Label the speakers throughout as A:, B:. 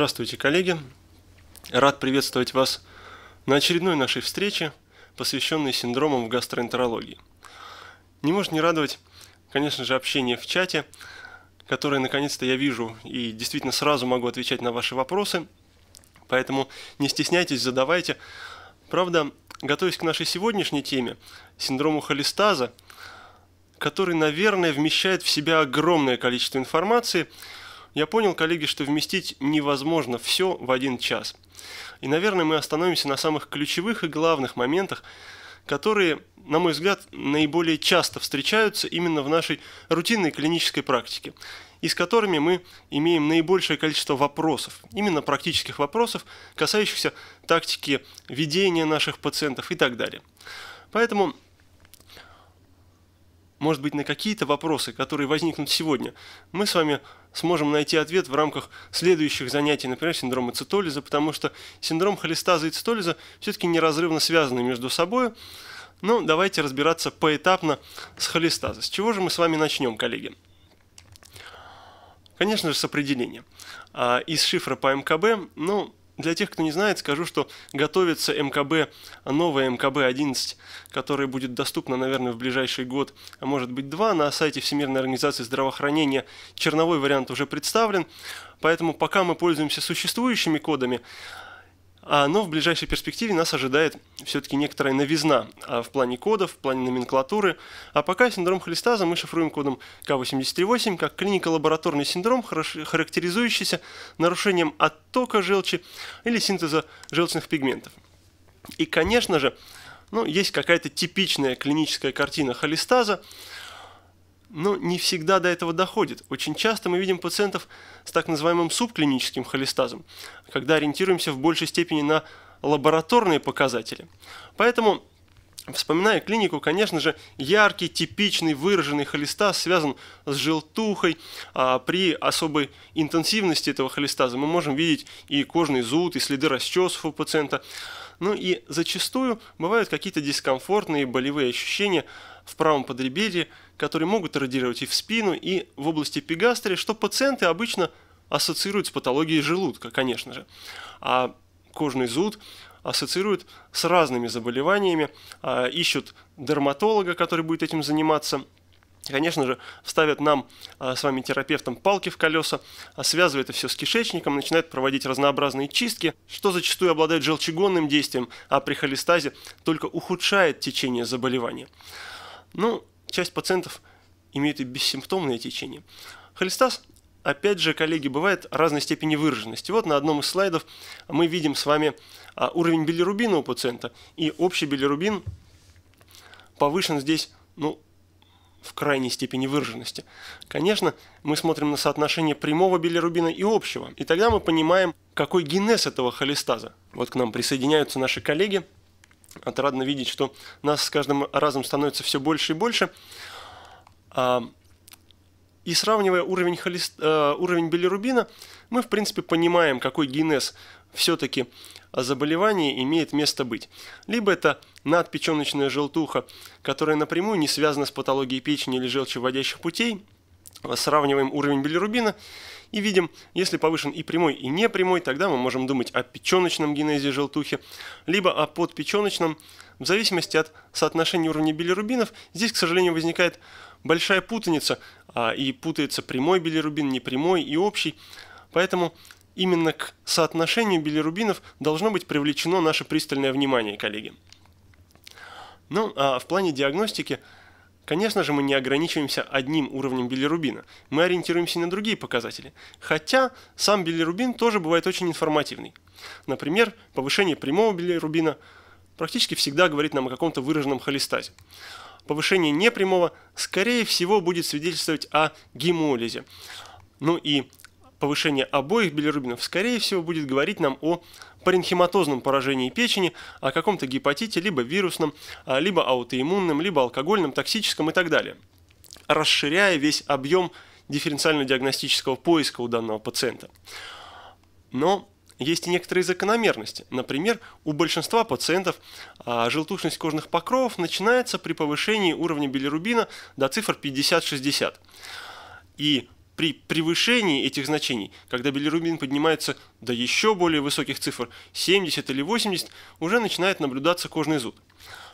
A: Здравствуйте, коллеги! Рад приветствовать вас на очередной нашей встрече, посвященной синдромам в гастроэнтерологии. Не может не радовать, конечно же, общение в чате, которое наконец-то я вижу и действительно сразу могу отвечать на ваши вопросы, поэтому не стесняйтесь, задавайте. Правда, готовясь к нашей сегодняшней теме, синдрому холестаза, который, наверное, вмещает в себя огромное количество информации – я понял, коллеги, что вместить невозможно все в один час. И, наверное, мы остановимся на самых ключевых и главных моментах, которые, на мой взгляд, наиболее часто встречаются именно в нашей рутинной клинической практике, и с которыми мы имеем наибольшее количество вопросов, именно практических вопросов, касающихся тактики ведения наших пациентов и так далее. Поэтому может быть, на какие-то вопросы, которые возникнут сегодня, мы с вами сможем найти ответ в рамках следующих занятий, например, синдрома цитолиза, потому что синдром холестаза и цитолиза все-таки неразрывно связаны между собой. Но ну, давайте разбираться поэтапно с холестаза. С чего же мы с вами начнем, коллеги? Конечно же, с определения. А, из шифра по МКБ, ну, для тех, кто не знает, скажу, что готовится МКБ, новая МКБ-11, которая будет доступна, наверное, в ближайший год, а может быть два. На сайте Всемирной организации здравоохранения черновой вариант уже представлен. Поэтому пока мы пользуемся существующими кодами, а, но в ближайшей перспективе нас ожидает все-таки некоторая новизна а, в плане кодов, в плане номенклатуры. А пока синдром холестаза мы шифруем кодом К838 как клинико-лабораторный синдром, характеризующийся нарушением оттока желчи или синтеза желчных пигментов. И, конечно же, ну, есть какая-то типичная клиническая картина холестаза, но не всегда до этого доходит. Очень часто мы видим пациентов с так называемым субклиническим холестазом когда ориентируемся в большей степени на лабораторные показатели. Поэтому Вспоминая клинику, конечно же, яркий, типичный, выраженный холестаз связан с желтухой. А при особой интенсивности этого холестаза мы можем видеть и кожный зуд, и следы расчесов у пациента. Ну и зачастую бывают какие-то дискомфортные болевые ощущения в правом подреберье, которые могут радировать и в спину, и в области пигастрии, что пациенты обычно – ассоциируют с патологией желудка, конечно же. А кожный зуд ассоциируют с разными заболеваниями, а, ищут дерматолога, который будет этим заниматься, Конечно же, ставят нам а, с вами терапевтом палки в колеса, а, связывают это все с кишечником, начинают проводить разнообразные чистки, что зачастую обладает желчегонным действием, а при холестазе только ухудшает течение заболевания. Ну, часть пациентов имеют и бессимптомное течение. Холестаз опять же, коллеги, бывает разной степени выраженности. Вот на одном из слайдов мы видим с вами а, уровень билирубина у пациента, и общий билирубин повышен здесь, ну, в крайней степени выраженности. Конечно, мы смотрим на соотношение прямого билирубина и общего, и тогда мы понимаем, какой генез этого холестаза. Вот к нам присоединяются наши коллеги. Отрадно видеть, что нас с каждым разом становится все больше и больше. А, и сравнивая уровень, холест... э, уровень билирубина, мы в принципе понимаем, какой генез все-таки заболевание имеет место быть. Либо это надпеченочная желтуха, которая напрямую не связана с патологией печени или желчеводящих путей. Сравниваем уровень билирубина и видим, если повышен и прямой, и непрямой, тогда мы можем думать о печеночном генезе желтухи, либо о подпеченочном, в зависимости от соотношения уровня билирубинов. Здесь, к сожалению, возникает большая путаница, а, и путается прямой билирубин, непрямой и общий. Поэтому именно к соотношению билирубинов должно быть привлечено наше пристальное внимание, коллеги. Ну, а в плане диагностики, конечно же, мы не ограничиваемся одним уровнем билирубина. Мы ориентируемся на другие показатели. Хотя сам билирубин тоже бывает очень информативный. Например, повышение прямого билирубина практически всегда говорит нам о каком-то выраженном холестазе повышение непрямого, скорее всего, будет свидетельствовать о гемолизе. Ну и повышение обоих билирубинов, скорее всего, будет говорить нам о паренхематозном поражении печени, о каком-то гепатите, либо вирусном, а, либо аутоиммунном, либо алкогольном, токсическом и так далее, расширяя весь объем дифференциально-диагностического поиска у данного пациента. Но есть и некоторые закономерности. Например, у большинства пациентов а, желтушность кожных покровов начинается при повышении уровня билирубина до цифр 50-60. И при превышении этих значений, когда билирубин поднимается до еще более высоких цифр, 70 или 80, уже начинает наблюдаться кожный зуд.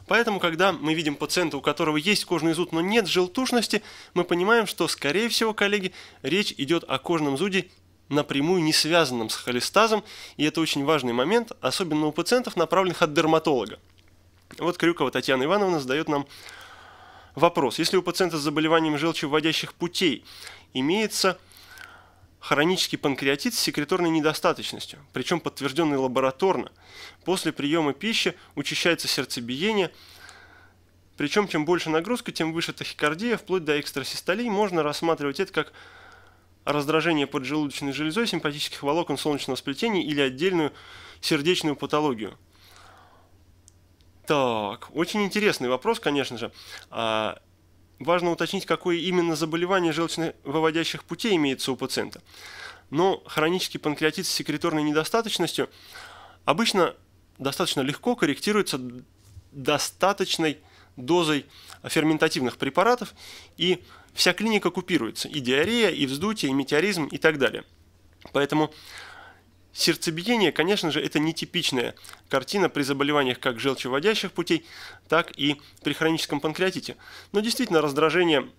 A: Поэтому, когда мы видим пациента, у которого есть кожный зуд, но нет желтушности, мы понимаем, что, скорее всего, коллеги, речь идет о кожном зуде напрямую не связанном с холестазом, и это очень важный момент, особенно у пациентов, направленных от дерматолога. Вот Крюкова Татьяна Ивановна задает нам вопрос. Если у пациента с заболеванием желчевыводящих путей имеется хронический панкреатит с секреторной недостаточностью, причем подтвержденный лабораторно, после приема пищи учащается сердцебиение, причем чем больше нагрузка, тем выше тахикардия, вплоть до экстрасистолей, можно рассматривать это как раздражение поджелудочной железой, симпатических волокон солнечного сплетения или отдельную сердечную патологию. Так, очень интересный вопрос, конечно же. А, важно уточнить, какое именно заболевание желчно-выводящих путей имеется у пациента. Но хронический панкреатит с секреторной недостаточностью обычно достаточно легко корректируется достаточной дозой ферментативных препаратов, и вся клиника купируется. И диарея, и вздутие, и метеоризм, и так далее. Поэтому сердцебиение, конечно же, это нетипичная картина при заболеваниях как желчеводящих путей, так и при хроническом панкреатите. Но действительно раздражение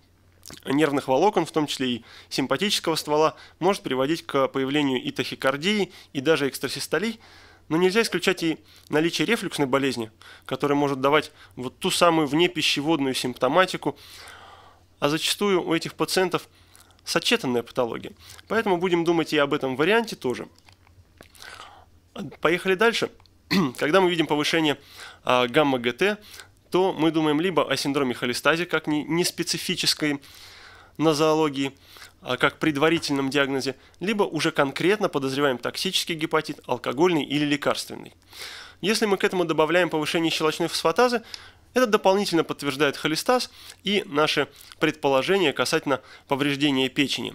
A: нервных волокон, в том числе и симпатического ствола, может приводить к появлению и тахикардии, и даже экстрасистолей, но нельзя исключать и наличие рефлюксной болезни, которая может давать вот ту самую внепищеводную симптоматику, а зачастую у этих пациентов сочетанная патология. Поэтому будем думать и об этом варианте тоже. Поехали дальше. Когда мы видим повышение а, гамма-ГТ, то мы думаем либо о синдроме холестазе как неспецифической нозологии, а, как предварительном диагнозе, либо уже конкретно подозреваем токсический гепатит, алкогольный или лекарственный. Если мы к этому добавляем повышение щелочной фосфатазы, это дополнительно подтверждает холестаз и наши предположения касательно повреждения печени.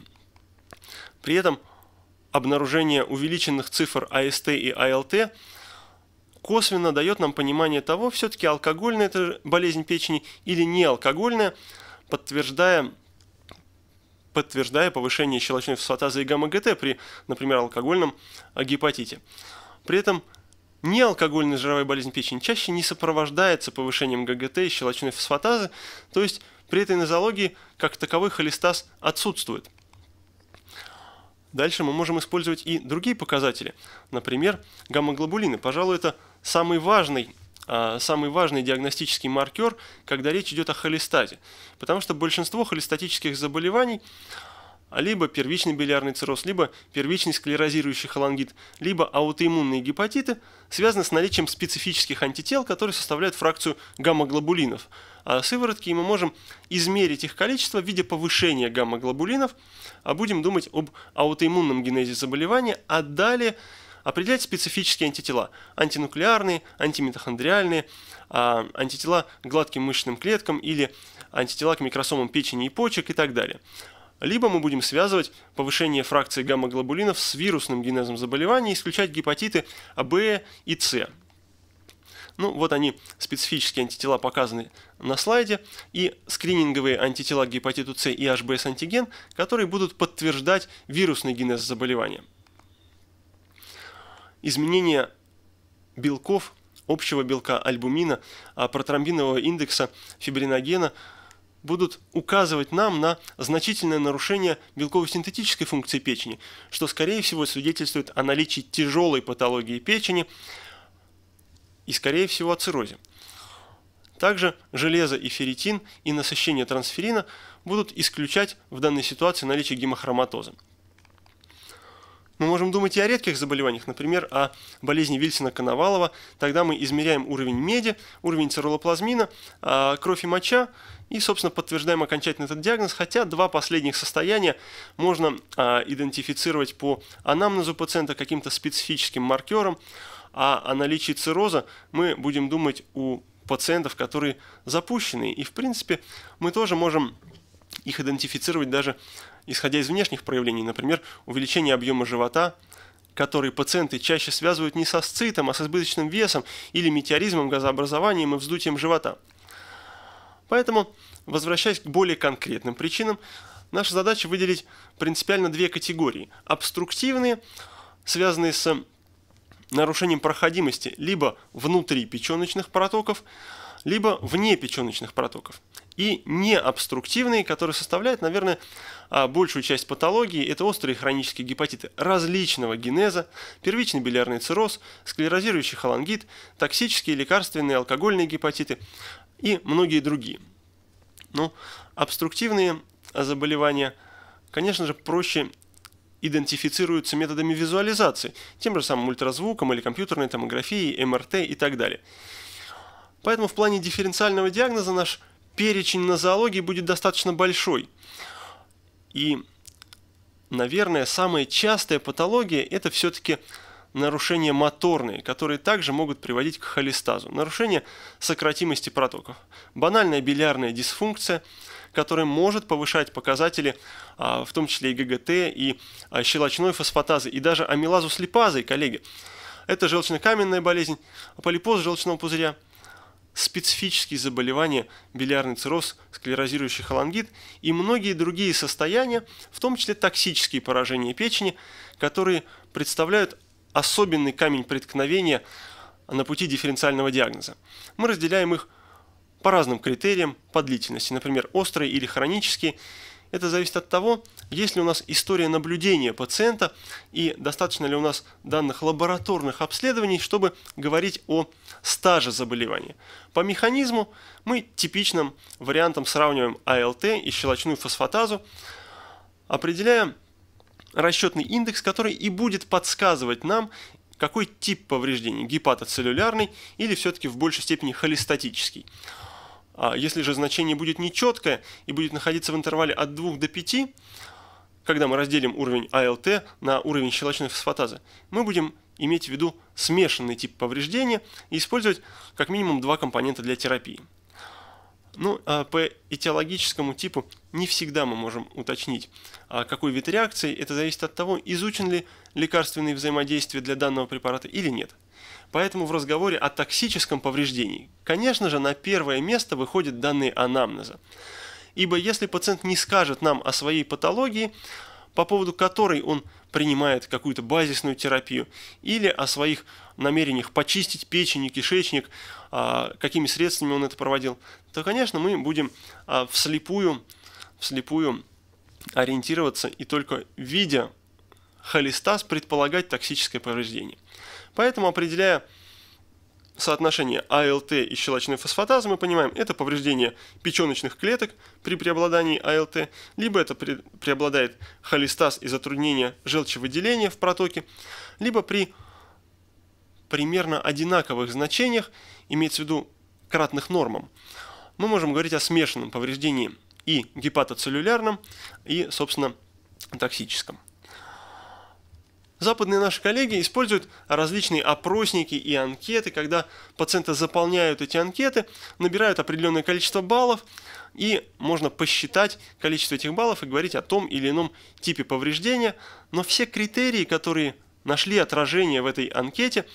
A: При этом обнаружение увеличенных цифр АСТ и АЛТ косвенно дает нам понимание того, все-таки алкогольная это болезнь печени или не алкогольная, подтверждая подтверждая повышение щелочной фосфатазы и гамма-ГТ при, например, алкогольном а, гепатите. При этом неалкогольная жировая болезнь печени чаще не сопровождается повышением ГГТ и щелочной фосфатазы, то есть при этой нозологии как таковой холестаз отсутствует. Дальше мы можем использовать и другие показатели, например, гамма-глобулины. Пожалуй, это самый важный а, самый важный диагностический маркер, когда речь идет о холестазе. Потому что большинство холестатических заболеваний либо первичный билиарный цирроз, либо первичный склерозирующий холангит, либо аутоиммунные гепатиты, связаны с наличием специфических антител, которые составляют фракцию гамма-глобулинов. А сыворотки мы можем измерить их количество в виде повышения гамма-глобулинов, а будем думать об аутоиммунном генезе заболевания, а далее – определять специфические антитела – антинуклеарные, антимитохондриальные, а, антитела к гладким мышечным клеткам или антитела к микросомам печени и почек и так далее. Либо мы будем связывать повышение фракции гамма-глобулинов с вирусным генезом заболевания и исключать гепатиты А, Б и С. Ну, вот они, специфические антитела показаны на слайде, и скрининговые антитела к гепатиту С и HBS-антиген, которые будут подтверждать вирусный генез заболевания изменение белков, общего белка альбумина, а протромбинового индекса фибриногена будут указывать нам на значительное нарушение белково-синтетической функции печени, что, скорее всего, свидетельствует о наличии тяжелой патологии печени и, скорее всего, о циррозе. Также железо и ферритин и насыщение трансферина будут исключать в данной ситуации наличие гемохроматоза. Мы можем думать и о редких заболеваниях, например, о болезни Вильсона-Коновалова. Тогда мы измеряем уровень меди, уровень циролоплазмина, а, кровь и моча, и, собственно, подтверждаем окончательно этот диагноз, хотя два последних состояния можно а, идентифицировать по анамнезу пациента каким-то специфическим маркером, а о наличии цирроза мы будем думать у пациентов, которые запущены. И, в принципе, мы тоже можем их идентифицировать даже исходя из внешних проявлений, например, увеличение объема живота, который пациенты чаще связывают не со сцитом, а с избыточным весом или метеоризмом, газообразованием и вздутием живота. Поэтому, возвращаясь к более конкретным причинам, наша задача выделить принципиально две категории. Обструктивные, связанные с нарушением проходимости либо внутри печеночных протоков, либо вне печеночных протоков. И необструктивные, которые составляют, наверное, а большую часть патологии – это острые хронические гепатиты различного генеза, первичный билярный цирроз, склерозирующий холангит, токсические, лекарственные, алкогольные гепатиты и многие другие. Ну, обструктивные заболевания, конечно же, проще идентифицируются методами визуализации, тем же самым ультразвуком или компьютерной томографией, МРТ и так далее. Поэтому в плане дифференциального диагноза наш перечень нозологии будет достаточно большой – и, наверное, самая частая патология – это все-таки нарушения моторные, которые также могут приводить к холестазу. Нарушение сократимости протоков. Банальная билярная дисфункция, которая может повышать показатели, а, в том числе и ГГТ, и а, щелочной фосфатазы, и даже амилазу слепазы, коллеги. Это желчнокаменная болезнь, полипоз желчного пузыря – специфические заболевания, билиарный цирроз, склерозирующий холангит и многие другие состояния, в том числе токсические поражения печени, которые представляют особенный камень преткновения на пути дифференциального диагноза. Мы разделяем их по разным критериям по длительности, например, острые или хронические, это зависит от того, есть ли у нас история наблюдения пациента и достаточно ли у нас данных лабораторных обследований, чтобы говорить о стаже заболевания. По механизму мы типичным вариантом сравниваем АЛТ и щелочную фосфатазу, определяем расчетный индекс, который и будет подсказывать нам, какой тип повреждений, гепатоцеллюлярный или все-таки в большей степени холестатический а Если же значение будет нечеткое и будет находиться в интервале от 2 до 5, когда мы разделим уровень АЛТ на уровень щелочной фосфатазы, мы будем иметь в виду смешанный тип повреждения и использовать как минимум два компонента для терапии. Ну, а по этиологическому типу не всегда мы можем уточнить, а какой вид реакции. Это зависит от того, изучен ли лекарственные взаимодействия для данного препарата или нет. Поэтому в разговоре о токсическом повреждении, конечно же, на первое место выходят данные анамнеза. Ибо если пациент не скажет нам о своей патологии, по поводу которой он принимает какую-то базисную терапию, или о своих намерениях почистить печень и кишечник, а, какими средствами он это проводил, то, конечно, мы будем а, вслепую, вслепую ориентироваться и только видя холестаз предполагать токсическое повреждение. Поэтому, определяя соотношение АЛТ и щелочной фосфатазы, мы понимаем, это повреждение печеночных клеток при преобладании АЛТ, либо это при, преобладает холестаз и затруднение желчевыделения в протоке, либо при примерно одинаковых значениях, имеется в виду кратных нормам, мы можем говорить о смешанном повреждении и гепатоцеллюлярном, и, собственно, токсическом. Западные наши коллеги используют различные опросники и анкеты, когда пациенты заполняют эти анкеты, набирают определенное количество баллов, и можно посчитать количество этих баллов и говорить о том или ином типе повреждения. Но все критерии, которые нашли отражение в этой анкете,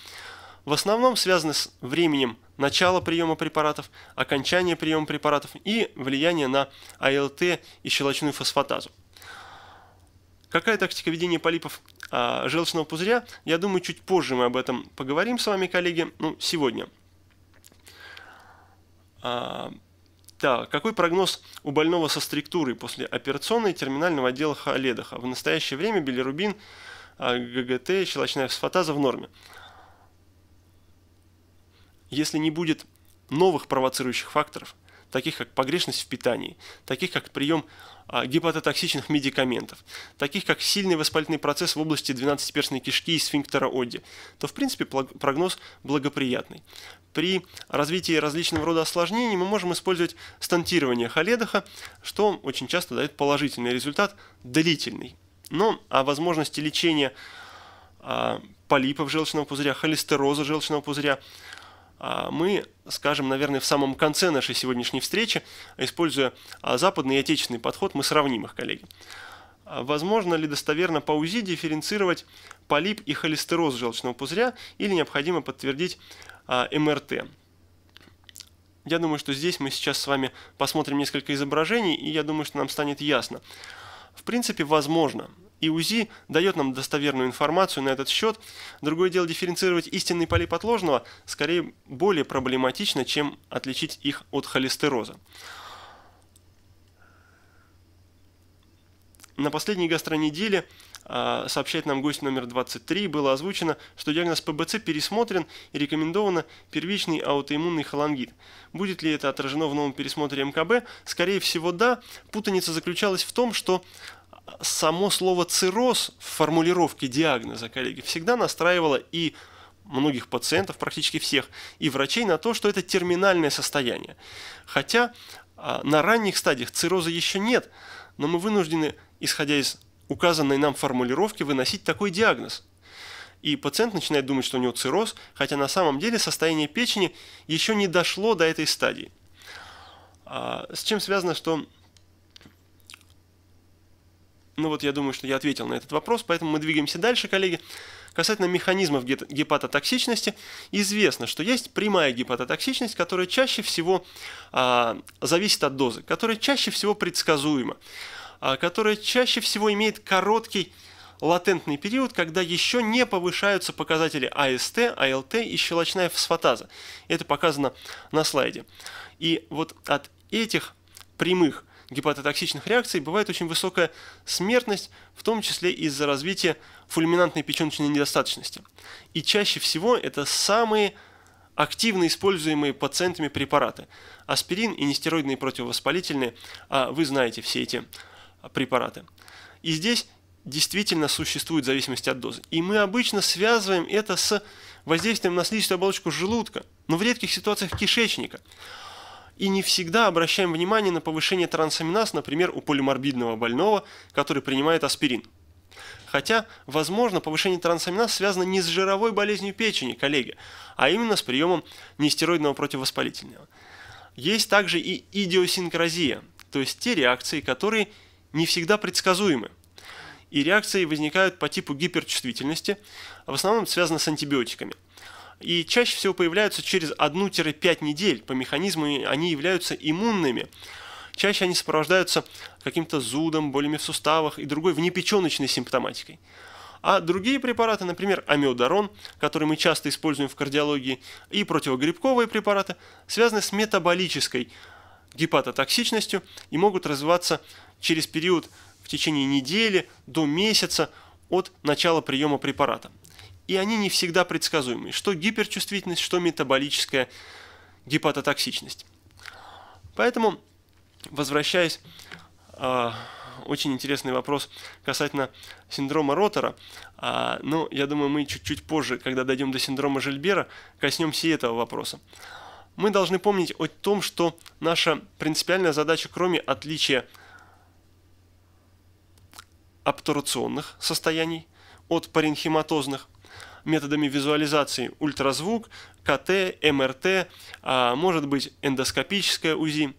A: в основном связаны с временем начала приема препаратов, окончания приема препаратов и влияние на АЛТ и щелочную фосфатазу. Какая тактика ведения полипов а, желчного пузыря? Я думаю, чуть позже мы об этом поговорим с вами, коллеги, ну, сегодня. А, так, какой прогноз у больного со структурой после операционной терминального отдела холедоха? В настоящее время билирубин, а, ГГТ, щелочная фосфатаза в норме. Если не будет новых провоцирующих факторов – таких как погрешность в питании, таких как прием а, гепатотоксичных медикаментов, таких как сильный воспалительный процесс в области 12-перстной кишки и сфинктера оди, то в принципе прогноз благоприятный. При развитии различного рода осложнений мы можем использовать стантирование холедоха, что очень часто дает положительный результат, длительный. Но о возможности лечения а, полипов желчного пузыря, холестероза желчного пузыря – а мы скажем, наверное, в самом конце нашей сегодняшней встречи, используя а, западный и отечественный подход, мы сравним их, коллеги. А возможно ли достоверно по УЗИ дифференцировать полип и холестероз желчного пузыря или необходимо подтвердить МРТ? Я думаю, что здесь мы сейчас с вами посмотрим несколько изображений, и я думаю, что нам станет ясно. В принципе, возможно. И УЗИ дает нам достоверную информацию на этот счет. Другое дело, дифференцировать истинный полип от ложного скорее более проблематично, чем отличить их от холестероза. На последней гастронеделе а, сообщает нам гость номер 23, было озвучено, что диагноз ПБЦ пересмотрен и рекомендовано первичный аутоиммунный холангит. Будет ли это отражено в новом пересмотре МКБ? Скорее всего, да. Путаница заключалась в том, что само слово «цирроз» в формулировке диагноза, коллеги, всегда настраивало и многих пациентов, практически всех, и врачей на то, что это терминальное состояние. Хотя а, на ранних стадиях цирроза еще нет, но мы вынуждены, исходя из указанной нам формулировки, выносить такой диагноз. И пациент начинает думать, что у него цирроз, хотя на самом деле состояние печени еще не дошло до этой стадии. А, с чем связано, что ну вот я думаю, что я ответил на этот вопрос, поэтому мы двигаемся дальше, коллеги. Касательно механизмов гепатотоксичности, известно, что есть прямая гепатотоксичность, которая чаще всего а, зависит от дозы, которая чаще всего предсказуема, а, которая чаще всего имеет короткий латентный период, когда еще не повышаются показатели АСТ, АЛТ и щелочная фосфатаза. Это показано на слайде. И вот от этих прямых гепатотоксичных реакций бывает очень высокая смертность, в том числе из-за развития фульминантной печеночной недостаточности. И чаще всего это самые активно используемые пациентами препараты. Аспирин и нестероидные противовоспалительные, а вы знаете все эти препараты. И здесь действительно существует зависимость от дозы. И мы обычно связываем это с воздействием на слизистую оболочку желудка, но в редких ситуациях кишечника и не всегда обращаем внимание на повышение трансаминаз, например, у полиморбидного больного, который принимает аспирин. Хотя, возможно, повышение трансаминаз связано не с жировой болезнью печени, коллеги, а именно с приемом нестероидного противовоспалительного. Есть также и идиосинкразия, то есть те реакции, которые не всегда предсказуемы. И реакции возникают по типу гиперчувствительности, а в основном связаны с антибиотиками – и чаще всего появляются через 1-5 недель. По механизму они являются иммунными. Чаще они сопровождаются каким-то зудом, болями в суставах и другой внепеченочной симптоматикой. А другие препараты, например, амиодарон, который мы часто используем в кардиологии, и противогрибковые препараты, связаны с метаболической гепатотоксичностью и могут развиваться через период в течение недели до месяца от начала приема препарата и они не всегда предсказуемы, что гиперчувствительность, что метаболическая гепатотоксичность. Поэтому, возвращаясь, а, очень интересный вопрос касательно синдрома Ротора, а, но ну, я думаю, мы чуть-чуть позже, когда дойдем до синдрома Жильбера, коснемся и этого вопроса мы должны помнить о том, что наша принципиальная задача, кроме отличия обтурационных состояний от паренхематозных, методами визуализации ультразвук, КТ, МРТ, а, может быть эндоскопическое УЗИ.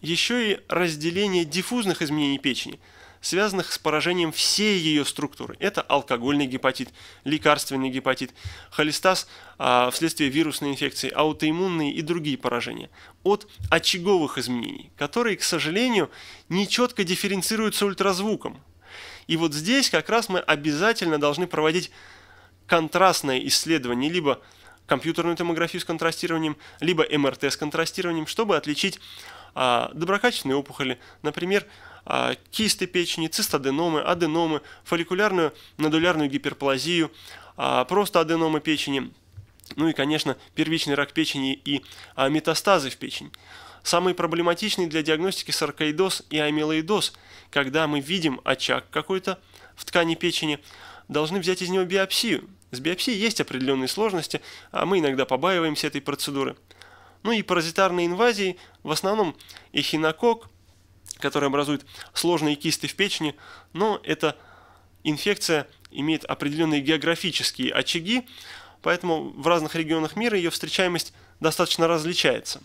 A: Еще и разделение диффузных изменений печени, связанных с поражением всей ее структуры. Это алкогольный гепатит, лекарственный гепатит, холестаз а, вследствие вирусной инфекции, аутоиммунные и другие поражения. От очаговых изменений, которые, к сожалению, нечетко дифференцируются ультразвуком. И вот здесь как раз мы обязательно должны проводить контрастное исследование либо компьютерную томографию с контрастированием, либо МРТ с контрастированием, чтобы отличить а, доброкачественные опухоли, например, а, кисты печени, цистоденомы, аденомы, фолликулярную надулярную гиперплазию, а, просто аденомы печени, ну и, конечно, первичный рак печени и а, метастазы в печень. Самый проблематичный для диагностики саркоидоз и амилоидоз, когда мы видим очаг какой-то в ткани печени – должны взять из него биопсию. С биопсией есть определенные сложности, а мы иногда побаиваемся этой процедуры. Ну и паразитарные инвазии, в основном эхинокок, который образует сложные кисты в печени, но эта инфекция имеет определенные географические очаги, поэтому в разных регионах мира ее встречаемость достаточно различается.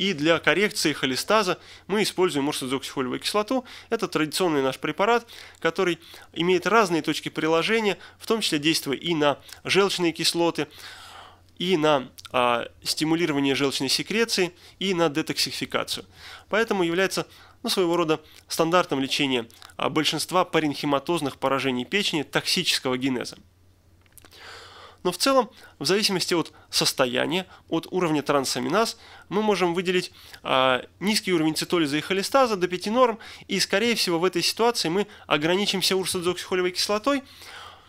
A: И для коррекции холестаза мы используем мурсадзоксихолевую кислоту. Это традиционный наш препарат, который имеет разные точки приложения, в том числе действуя и на желчные кислоты, и на э, стимулирование желчной секреции, и на детоксификацию. Поэтому является ну, своего рода стандартом лечения а, большинства паренхематозных поражений печени токсического генеза. Но в целом, в зависимости от состояния, от уровня трансаминаз, мы можем выделить э, низкий уровень цитолиза и холестаза до 5 норм, и, скорее всего, в этой ситуации мы ограничимся урсодзоксихолевой кислотой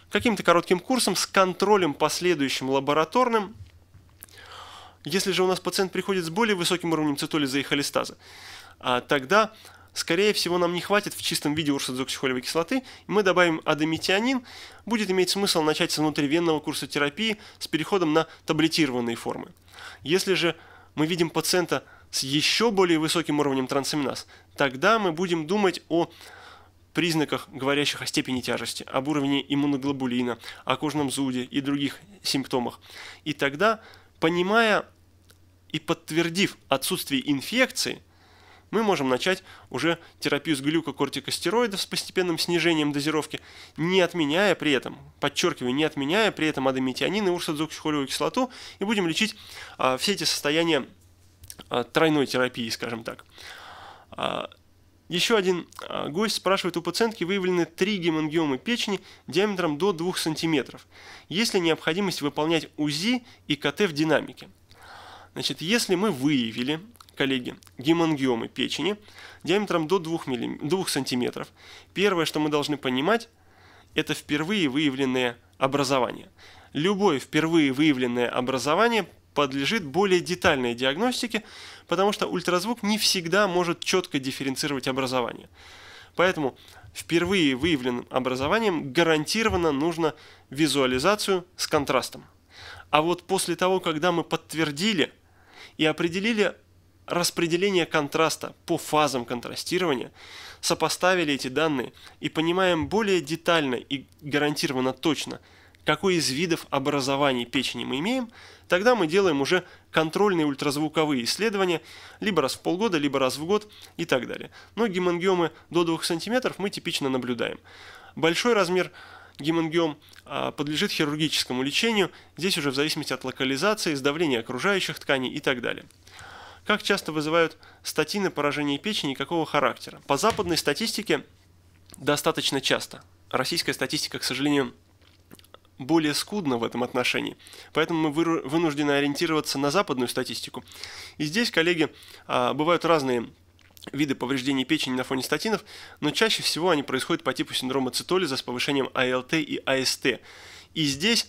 A: каким-то коротким курсом с контролем последующим лабораторным, если же у нас пациент приходит с более высоким уровнем цитолиза и холестаза, а, тогда скорее всего, нам не хватит в чистом виде урсодзоксихолевой кислоты, и мы добавим адомитианин. Будет иметь смысл начать с внутривенного курса терапии с переходом на таблетированные формы. Если же мы видим пациента с еще более высоким уровнем трансаминаз, тогда мы будем думать о признаках, говорящих о степени тяжести, об уровне иммуноглобулина, о кожном зуде и других симптомах. И тогда, понимая и подтвердив отсутствие инфекции – мы можем начать уже терапию с глюкокортикостероидов с постепенным снижением дозировки, не отменяя при этом, подчеркиваю, не отменяя при этом адомитианин и урсадзоксихолевую кислоту, и будем лечить а, все эти состояния а, тройной терапии, скажем так. А, еще один а, гость спрашивает, у пациентки выявлены три гемангиомы печени диаметром до 2 см. Есть ли необходимость выполнять УЗИ и КТ в динамике? Значит, если мы выявили коллеги, гемангиомы печени диаметром до 2, мм, 2 сантиметров Первое, что мы должны понимать, это впервые выявленное образование. Любое впервые выявленное образование подлежит более детальной диагностике, потому что ультразвук не всегда может четко дифференцировать образование. Поэтому впервые выявленным образованием гарантированно нужно визуализацию с контрастом. А вот после того, когда мы подтвердили и определили распределение контраста по фазам контрастирования, сопоставили эти данные и понимаем более детально и гарантированно точно, какой из видов образований печени мы имеем, тогда мы делаем уже контрольные ультразвуковые исследования, либо раз в полгода, либо раз в год и так далее. Но гемангиомы до 2 см мы типично наблюдаем. Большой размер гемангиом а, подлежит хирургическому лечению, здесь уже в зависимости от локализации, с давления окружающих тканей и так далее. Как часто вызывают статины поражение печени и какого характера? По западной статистике достаточно часто. Российская статистика, к сожалению, более скудна в этом отношении. Поэтому мы вынуждены ориентироваться на западную статистику. И здесь, коллеги, а, бывают разные виды повреждений печени на фоне статинов, но чаще всего они происходят по типу синдрома цитолиза с повышением АЛТ и АСТ. И здесь,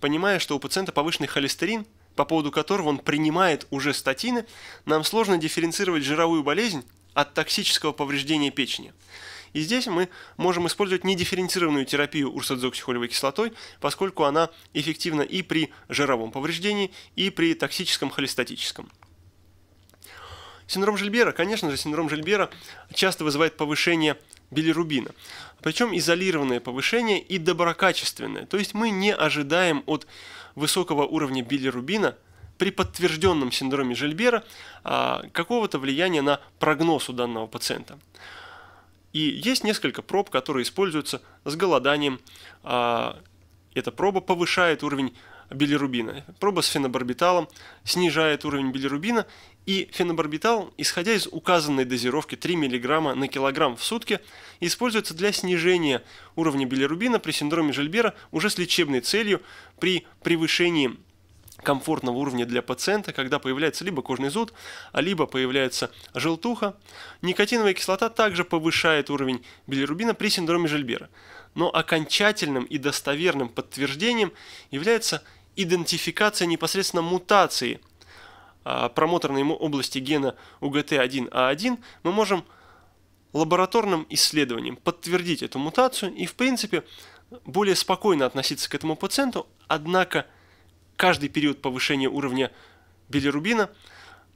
A: понимая, что у пациента повышенный холестерин – по поводу которого он принимает уже статины, нам сложно дифференцировать жировую болезнь от токсического повреждения печени. И здесь мы можем использовать недифференцированную терапию урсадзоксихолевой кислотой, поскольку она эффективна и при жировом повреждении, и при токсическом холестатическом. Синдром Жильбера, конечно же, синдром Жильбера часто вызывает повышение билирубина. Причем изолированное повышение и доброкачественное. То есть мы не ожидаем от высокого уровня билирубина при подтвержденном синдроме Жильбера а, какого-то влияния на прогноз у данного пациента. И есть несколько проб, которые используются с голоданием. А, эта проба повышает уровень билирубина. Проба с фенобарбиталом снижает уровень билирубина и фенобарбитал, исходя из указанной дозировки 3 мг на килограмм в сутки, используется для снижения уровня билирубина при синдроме Жильбера уже с лечебной целью при превышении комфортного уровня для пациента, когда появляется либо кожный зуд, а либо появляется желтуха. Никотиновая кислота также повышает уровень билирубина при синдроме Жильбера. Но окончательным и достоверным подтверждением является идентификация непосредственно мутации – а, промоторной области гена УГТ1А1, мы можем лабораторным исследованием подтвердить эту мутацию и, в принципе, более спокойно относиться к этому пациенту, однако каждый период повышения уровня билирубина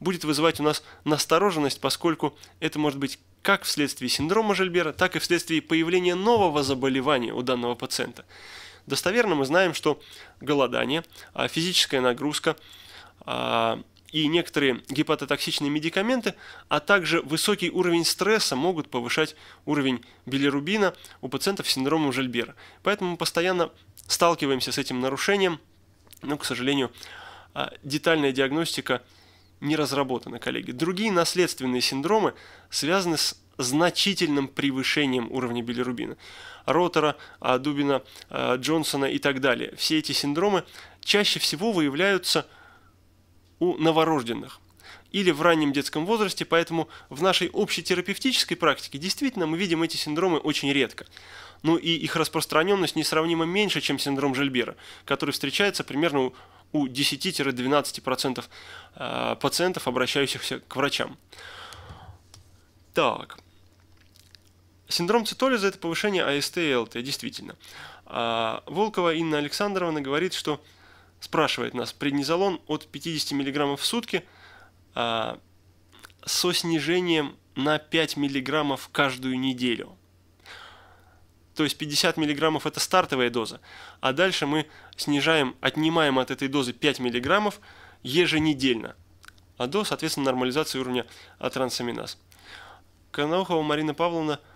A: будет вызывать у нас настороженность, поскольку это может быть как вследствие синдрома Жильбера, так и вследствие появления нового заболевания у данного пациента. Достоверно мы знаем, что голодание, а, физическая нагрузка, а, и некоторые гепатотоксичные медикаменты, а также высокий уровень стресса могут повышать уровень билирубина у пациентов с синдромом Жильбера. Поэтому мы постоянно сталкиваемся с этим нарушением, но, к сожалению, а, детальная диагностика не разработана, коллеги. Другие наследственные синдромы связаны с значительным превышением уровня билирубина. Ротора, Дубина, а, Джонсона и так далее. Все эти синдромы чаще всего выявляются – у новорожденных или в раннем детском возрасте, поэтому в нашей общей терапевтической практике действительно мы видим эти синдромы очень редко. Ну и их распространенность несравнимо меньше, чем синдром Жильбера, который встречается примерно у 10-12% э, пациентов, обращающихся к врачам. Так. Синдром цитолиза – это повышение АСТ и ЛТ, действительно. А, Волкова Инна Александровна говорит, что спрашивает нас, преднизолон от 50 мг в сутки а, со снижением на 5 мг каждую неделю. То есть 50 мг это стартовая доза, а дальше мы снижаем, отнимаем от этой дозы 5 мг еженедельно, а до, соответственно, нормализации уровня атрансаминаз. Конаухова Марина Павловна –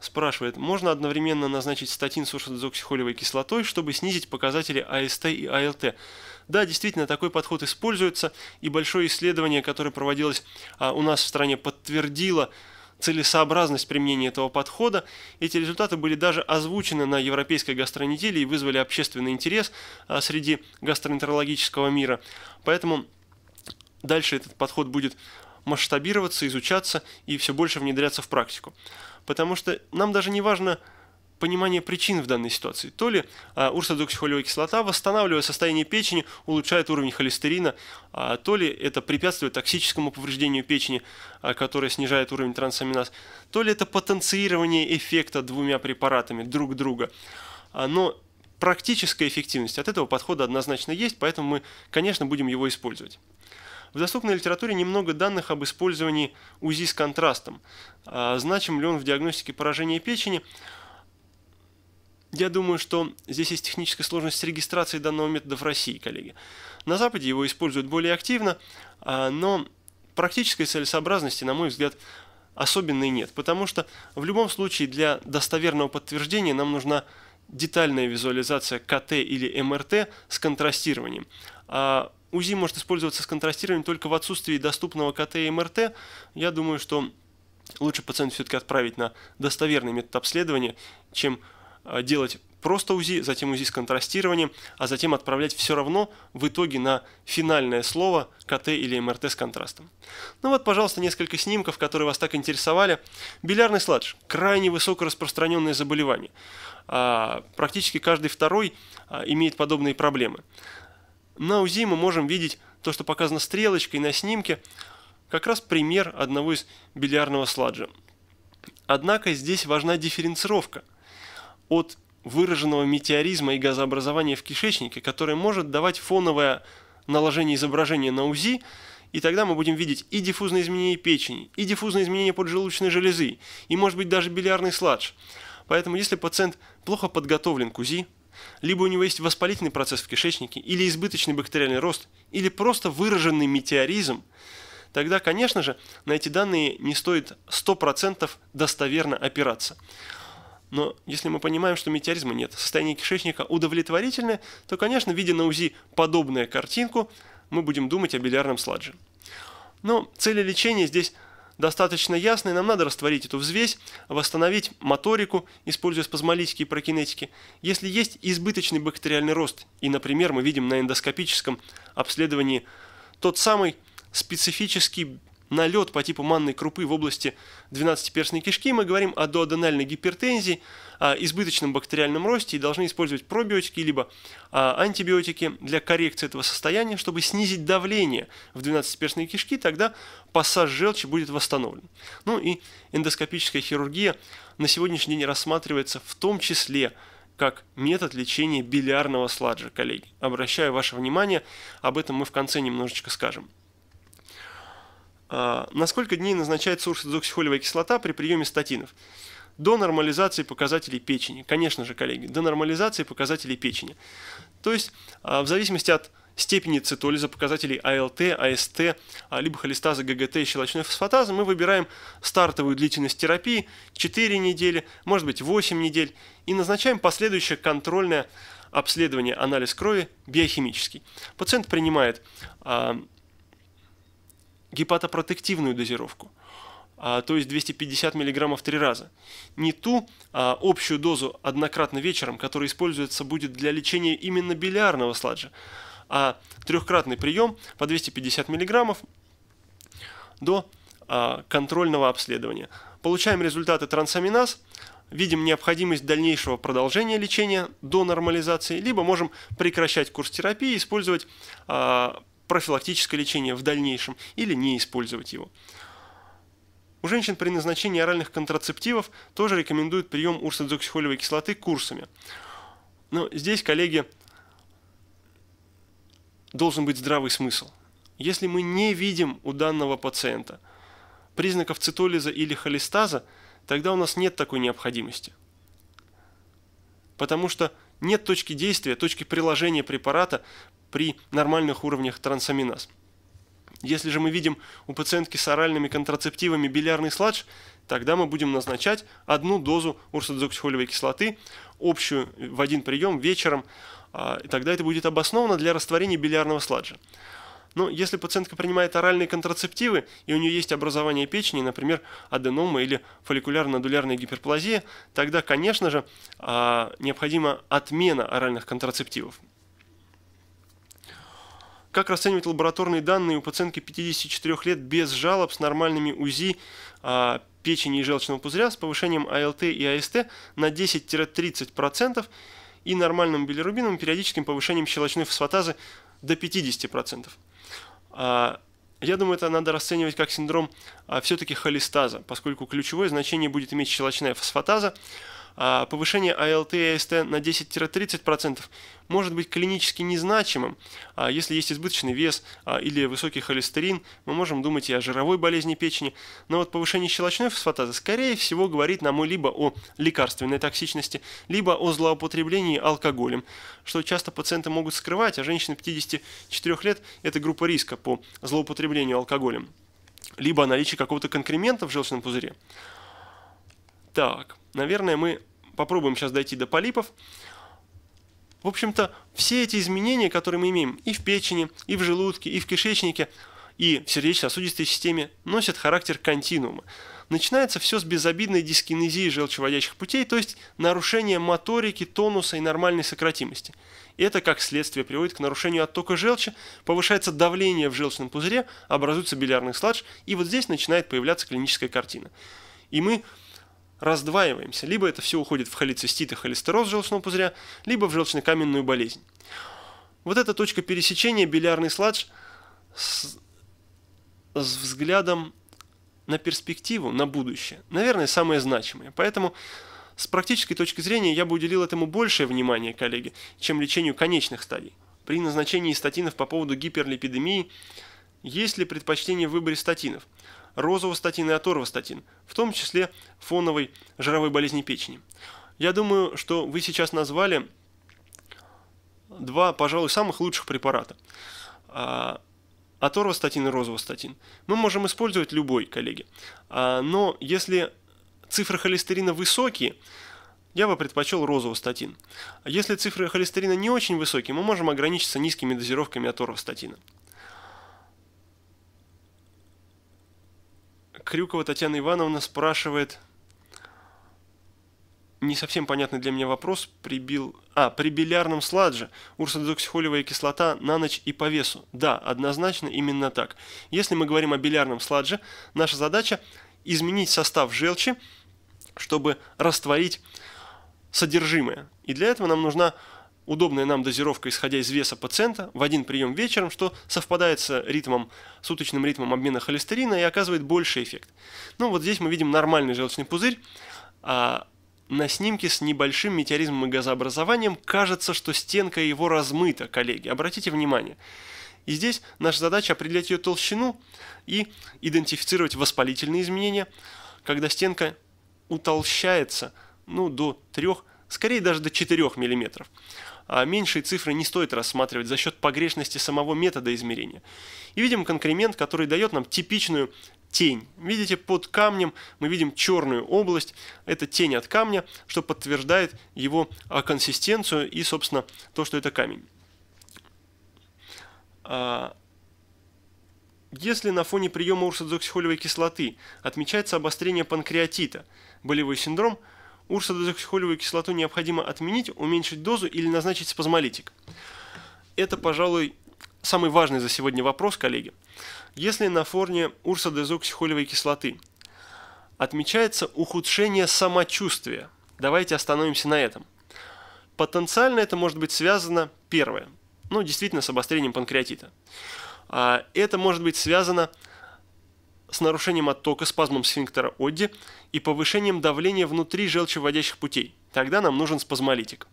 A: спрашивает, можно одновременно назначить статин с урсодезоксихолевой кислотой, чтобы снизить показатели АСТ и АЛТ. Да, действительно, такой подход используется, и большое исследование, которое проводилось а, у нас в стране, подтвердило целесообразность применения этого подхода. Эти результаты были даже озвучены на европейской гастронеделе и вызвали общественный интерес а, среди гастроэнтерологического мира. Поэтому дальше этот подход будет масштабироваться, изучаться и все больше внедряться в практику потому что нам даже не важно понимание причин в данной ситуации. То ли а, урсодоксихолевая кислота, восстанавливая состояние печени, улучшает уровень холестерина, а, то ли это препятствует токсическому повреждению печени, а, которое снижает уровень трансаминаз, то ли это потенцирование эффекта двумя препаратами друг друга. А, но практическая эффективность от этого подхода однозначно есть, поэтому мы, конечно, будем его использовать. В доступной литературе немного данных об использовании УЗИ с контрастом. А значим ли он в диагностике поражения печени? Я думаю, что здесь есть техническая сложность с регистрацией данного метода в России, коллеги. На Западе его используют более активно, а, но практической целесообразности, на мой взгляд, особенной нет, потому что в любом случае для достоверного подтверждения нам нужна детальная визуализация КТ или МРТ с контрастированием. А УЗИ может использоваться с контрастированием только в отсутствии доступного КТ и МРТ. Я думаю, что лучше пациента все-таки отправить на достоверный метод обследования, чем а, делать просто УЗИ, затем УЗИ с контрастированием, а затем отправлять все равно в итоге на финальное слово КТ или МРТ с контрастом. Ну вот, пожалуйста, несколько снимков, которые вас так интересовали. Билярный сладж – крайне высоко распространенное заболевание. А, практически каждый второй а, имеет подобные проблемы. На УЗИ мы можем видеть то, что показано стрелочкой на снимке, как раз пример одного из бильярдного сладжа. Однако здесь важна дифференцировка от выраженного метеоризма и газообразования в кишечнике, которое может давать фоновое наложение изображения на УЗИ, и тогда мы будем видеть и диффузные изменения печени, и диффузные изменения поджелудочной железы, и, может быть, даже билиарный сладж. Поэтому, если пациент плохо подготовлен к УЗИ, либо у него есть воспалительный процесс в кишечнике, или избыточный бактериальный рост, или просто выраженный метеоризм, тогда, конечно же, на эти данные не стоит 100% достоверно опираться. Но если мы понимаем, что метеоризма нет, состояние кишечника удовлетворительное, то, конечно, видя на УЗИ подобную картинку, мы будем думать о билярном сладже. Но цели лечения здесь достаточно ясно, и нам надо растворить эту взвесь, восстановить моторику, используя спазмолитики и прокинетики. Если есть избыточный бактериальный рост, и, например, мы видим на эндоскопическом обследовании тот самый специфический налет по типу манной крупы в области 12-перстной кишки, мы говорим о доаденальной гипертензии, о избыточном бактериальном росте и должны использовать пробиотики либо а, антибиотики для коррекции этого состояния, чтобы снизить давление в 12-перстной кишке, тогда пассаж желчи будет восстановлен. Ну и эндоскопическая хирургия на сегодняшний день рассматривается в том числе как метод лечения билиарного сладжа, коллеги. Обращаю ваше внимание, об этом мы в конце немножечко скажем. А, на сколько дней назначается урсодзоксихолевая кислота при приеме статинов? До нормализации показателей печени. Конечно же, коллеги, до нормализации показателей печени. То есть, а, в зависимости от степени цитолиза показателей АЛТ, АСТ, а, либо холестаза ГГТ и щелочной фосфатазы, мы выбираем стартовую длительность терапии 4 недели, может быть 8 недель, и назначаем последующее контрольное обследование, анализ крови биохимический. Пациент принимает гепатопротективную дозировку, а, то есть 250 мг три раза. Не ту а, общую дозу однократно вечером, которая используется будет для лечения именно билиарного сладжа, а трехкратный прием по 250 мг до а, контрольного обследования. Получаем результаты трансаминаз, видим необходимость дальнейшего продолжения лечения до нормализации, либо можем прекращать курс терапии и использовать а, профилактическое лечение в дальнейшем или не использовать его. У женщин при назначении оральных контрацептивов тоже рекомендуют прием урсодзоксихолевой кислоты курсами. Но здесь, коллеги, должен быть здравый смысл. Если мы не видим у данного пациента признаков цитолиза или холестаза, тогда у нас нет такой необходимости. Потому что нет точки действия, точки приложения препарата, при нормальных уровнях трансаминаз. Если же мы видим у пациентки с оральными контрацептивами билярный сладж, тогда мы будем назначать одну дозу урсодезоксихолевой кислоты, общую в один прием вечером, а, и тогда это будет обосновано для растворения билярного сладжа. Но если пациентка принимает оральные контрацептивы, и у нее есть образование печени, например, аденома или фолликулярно-нодулярная гиперплазия, тогда, конечно же, а, необходима отмена оральных контрацептивов. Как расценивать лабораторные данные у пациентки 54 лет без жалоб с нормальными УЗИ а, печени и желчного пузыря с повышением АЛТ и АСТ на 10-30% и нормальным билирубином периодическим повышением щелочной фосфатазы до 50%. А, я думаю, это надо расценивать как синдром а, все-таки холестаза, поскольку ключевое значение будет иметь щелочная фосфатаза, а повышение АЛТ и АСТ на 10-30% может быть клинически незначимым. А если есть избыточный вес а, или высокий холестерин, мы можем думать и о жировой болезни печени. Но вот повышение щелочной фосфатазы, скорее всего, говорит нам либо о лекарственной токсичности, либо о злоупотреблении алкоголем, что часто пациенты могут скрывать, а женщины 54 лет – это группа риска по злоупотреблению алкоголем либо о наличии какого-то конкремента в желчном пузыре. Так, наверное, мы попробуем сейчас дойти до полипов. В общем-то, все эти изменения, которые мы имеем и в печени, и в желудке, и в кишечнике, и в сердечно-сосудистой системе, носят характер континуума. Начинается все с безобидной дискинезии желчеводящих путей, то есть нарушение моторики, тонуса и нормальной сократимости. Это, как следствие, приводит к нарушению оттока желчи, повышается давление в желчном пузыре, образуется билярный сладж, и вот здесь начинает появляться клиническая картина. И мы раздваиваемся. Либо это все уходит в холецистит и холестероз желчного пузыря, либо в желчнокаменную болезнь. Вот эта точка пересечения билярный сладж с, с взглядом на перспективу, на будущее, наверное, самое значимое. Поэтому с практической точки зрения я бы уделил этому большее внимание, коллеги, чем лечению конечных стадий. При назначении статинов по поводу гиперлипидемии есть ли предпочтение в выборе статинов – розовостатин и аторвостатин, в том числе фоновой жировой болезни печени. Я думаю, что вы сейчас назвали два, пожалуй, самых лучших препарата. Аторвостатин и розовостатин. Мы можем использовать любой, коллеги. А, но если цифры холестерина высокие, я бы предпочел розовостатин. Если цифры холестерина не очень высокие, мы можем ограничиться низкими дозировками аторвостатина. Крюкова Татьяна Ивановна спрашивает, не совсем понятный для меня вопрос, прибил... А, при бильярном сладже урсодоксихолевая кислота на ночь и по весу. Да, однозначно именно так. Если мы говорим о бильярном сладже, наша задача изменить состав желчи, чтобы растворить содержимое. И для этого нам нужна удобная нам дозировка, исходя из веса пациента, в один прием вечером, что совпадает с ритмом, суточным ритмом обмена холестерина и оказывает больший эффект. Ну вот здесь мы видим нормальный желчный пузырь, а на снимке с небольшим метеоризмом и газообразованием кажется, что стенка его размыта, коллеги, обратите внимание. И здесь наша задача определять ее толщину и идентифицировать воспалительные изменения, когда стенка утолщается ну, до 3, скорее даже до 4 миллиметров. А меньшие цифры не стоит рассматривать за счет погрешности самого метода измерения. И видим конкремент, который дает нам типичную тень. Видите, под камнем мы видим черную область. Это тень от камня, что подтверждает его а, консистенцию и, собственно, то, что это камень. А, если на фоне приема урсодзоксихолевой кислоты отмечается обострение панкреатита, болевой синдром – Урсодезоксихолевую кислоту необходимо отменить, уменьшить дозу или назначить спазмолитик. Это, пожалуй, самый важный за сегодня вопрос, коллеги. Если на форне урсодезоксихолевой кислоты отмечается ухудшение самочувствия, давайте остановимся на этом. Потенциально это может быть связано, первое, ну, действительно, с обострением панкреатита. А, это может быть связано с с нарушением оттока, спазмом сфинктера Одди и повышением давления внутри желчеводящих путей. Тогда нам нужен спазмолитик.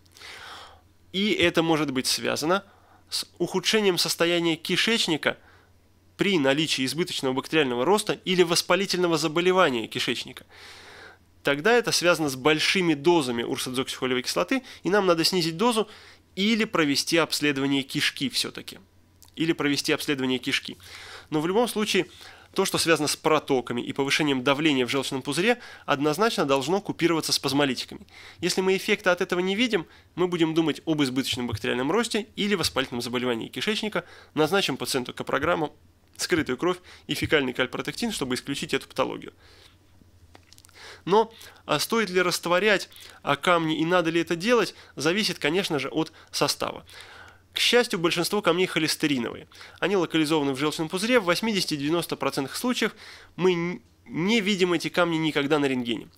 A: И это может быть связано с ухудшением состояния кишечника при наличии избыточного бактериального роста или воспалительного заболевания кишечника. Тогда это связано с большими дозами урсодзоксихолевой кислоты, и нам надо снизить дозу или провести обследование кишки все-таки. Или провести обследование кишки. Но в любом случае то, что связано с протоками и повышением давления в желчном пузыре, однозначно должно купироваться спазмолитиками. Если мы эффекта от этого не видим, мы будем думать об избыточном бактериальном росте или воспалительном заболевании кишечника, назначим пациенту капрограмму, скрытую кровь и фекальный кальпротектин, чтобы исключить эту патологию. Но а стоит ли растворять а, камни и надо ли это делать, зависит, конечно же, от состава. К счастью, большинство камней холестериновые. Они локализованы в желчном пузыре. В 80-90% случаев мы не видим эти камни никогда на рентгене.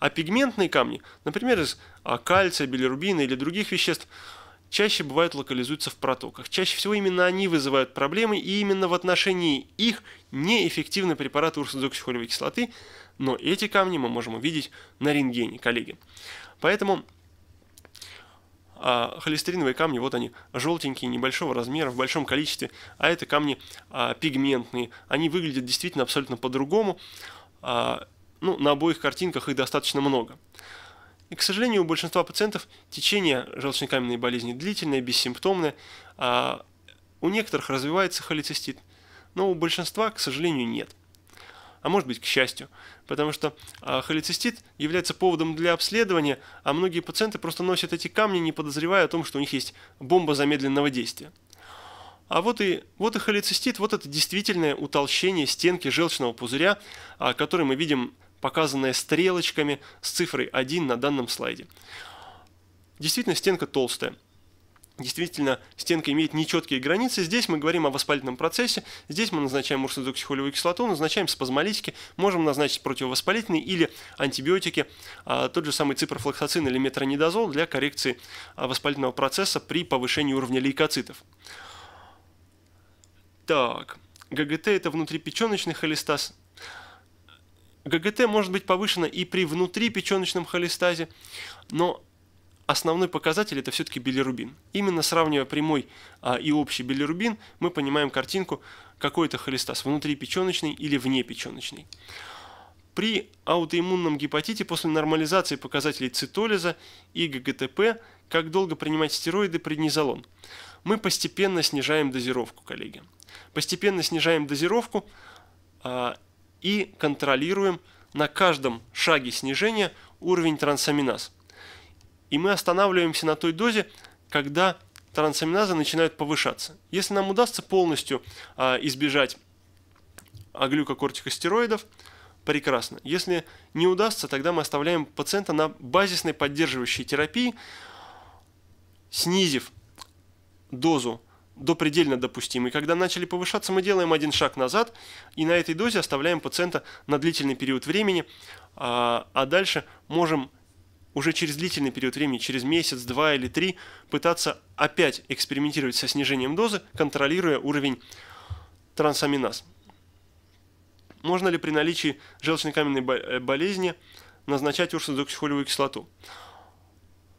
A: А пигментные камни, например, из а, кальция, билирубина или других веществ, чаще бывают локализуются в протоках. Чаще всего именно они вызывают проблемы, и именно в отношении их неэффективны препараты урсодоксихолевой кислоты, но эти камни мы можем увидеть на рентгене, коллеги. Поэтому а холестериновые камни, вот они, желтенькие, небольшого размера, в большом количестве, а это камни а, пигментные. Они выглядят действительно абсолютно по-другому. А, ну, на обоих картинках их достаточно много. И, к сожалению, у большинства пациентов течение желчнокаменной болезни длительное, бессимптомное. А у некоторых развивается холецистит, но у большинства, к сожалению, нет а может быть, к счастью, потому что а, холецистит является поводом для обследования, а многие пациенты просто носят эти камни, не подозревая о том, что у них есть бомба замедленного действия. А вот и, вот и холецистит, вот это действительное утолщение стенки желчного пузыря, а, который мы видим показанное стрелочками с цифрой 1 на данном слайде. Действительно, стенка толстая – Действительно, стенка имеет нечеткие границы. Здесь мы говорим о воспалительном процессе. Здесь мы назначаем урсодоксихолевую кислоту, назначаем спазмолитики, можем назначить противовоспалительные или антибиотики, а, тот же самый ципрофлоксацин или метронидозол для коррекции а, воспалительного процесса при повышении уровня лейкоцитов. Так, ГГТ это внутрипеченочный холестаз. ГГТ может быть повышена и при внутрипеченочном холестазе, но основной показатель это все-таки билирубин. Именно сравнивая прямой а, и общий билирубин, мы понимаем картинку, какой это холестаз, внутри печеночный или вне печеночный. При аутоиммунном гепатите после нормализации показателей цитолиза и ГГТП, как долго принимать стероиды преднизолон? Мы постепенно снижаем дозировку, коллеги. Постепенно снижаем дозировку а, и контролируем на каждом шаге снижения уровень трансаминаз – и мы останавливаемся на той дозе, когда трансаминазы начинают повышаться. Если нам удастся полностью а, избежать а глюкокортикостероидов, прекрасно. Если не удастся, тогда мы оставляем пациента на базисной поддерживающей терапии, снизив дозу до предельно допустимой. Когда начали повышаться, мы делаем один шаг назад и на этой дозе оставляем пациента на длительный период времени, а, а дальше можем уже через длительный период времени, через месяц, два или три, пытаться опять экспериментировать со снижением дозы, контролируя уровень трансаминаз. Можно ли при наличии желчнокаменной э, болезни назначать урсодоксихолевую кислоту?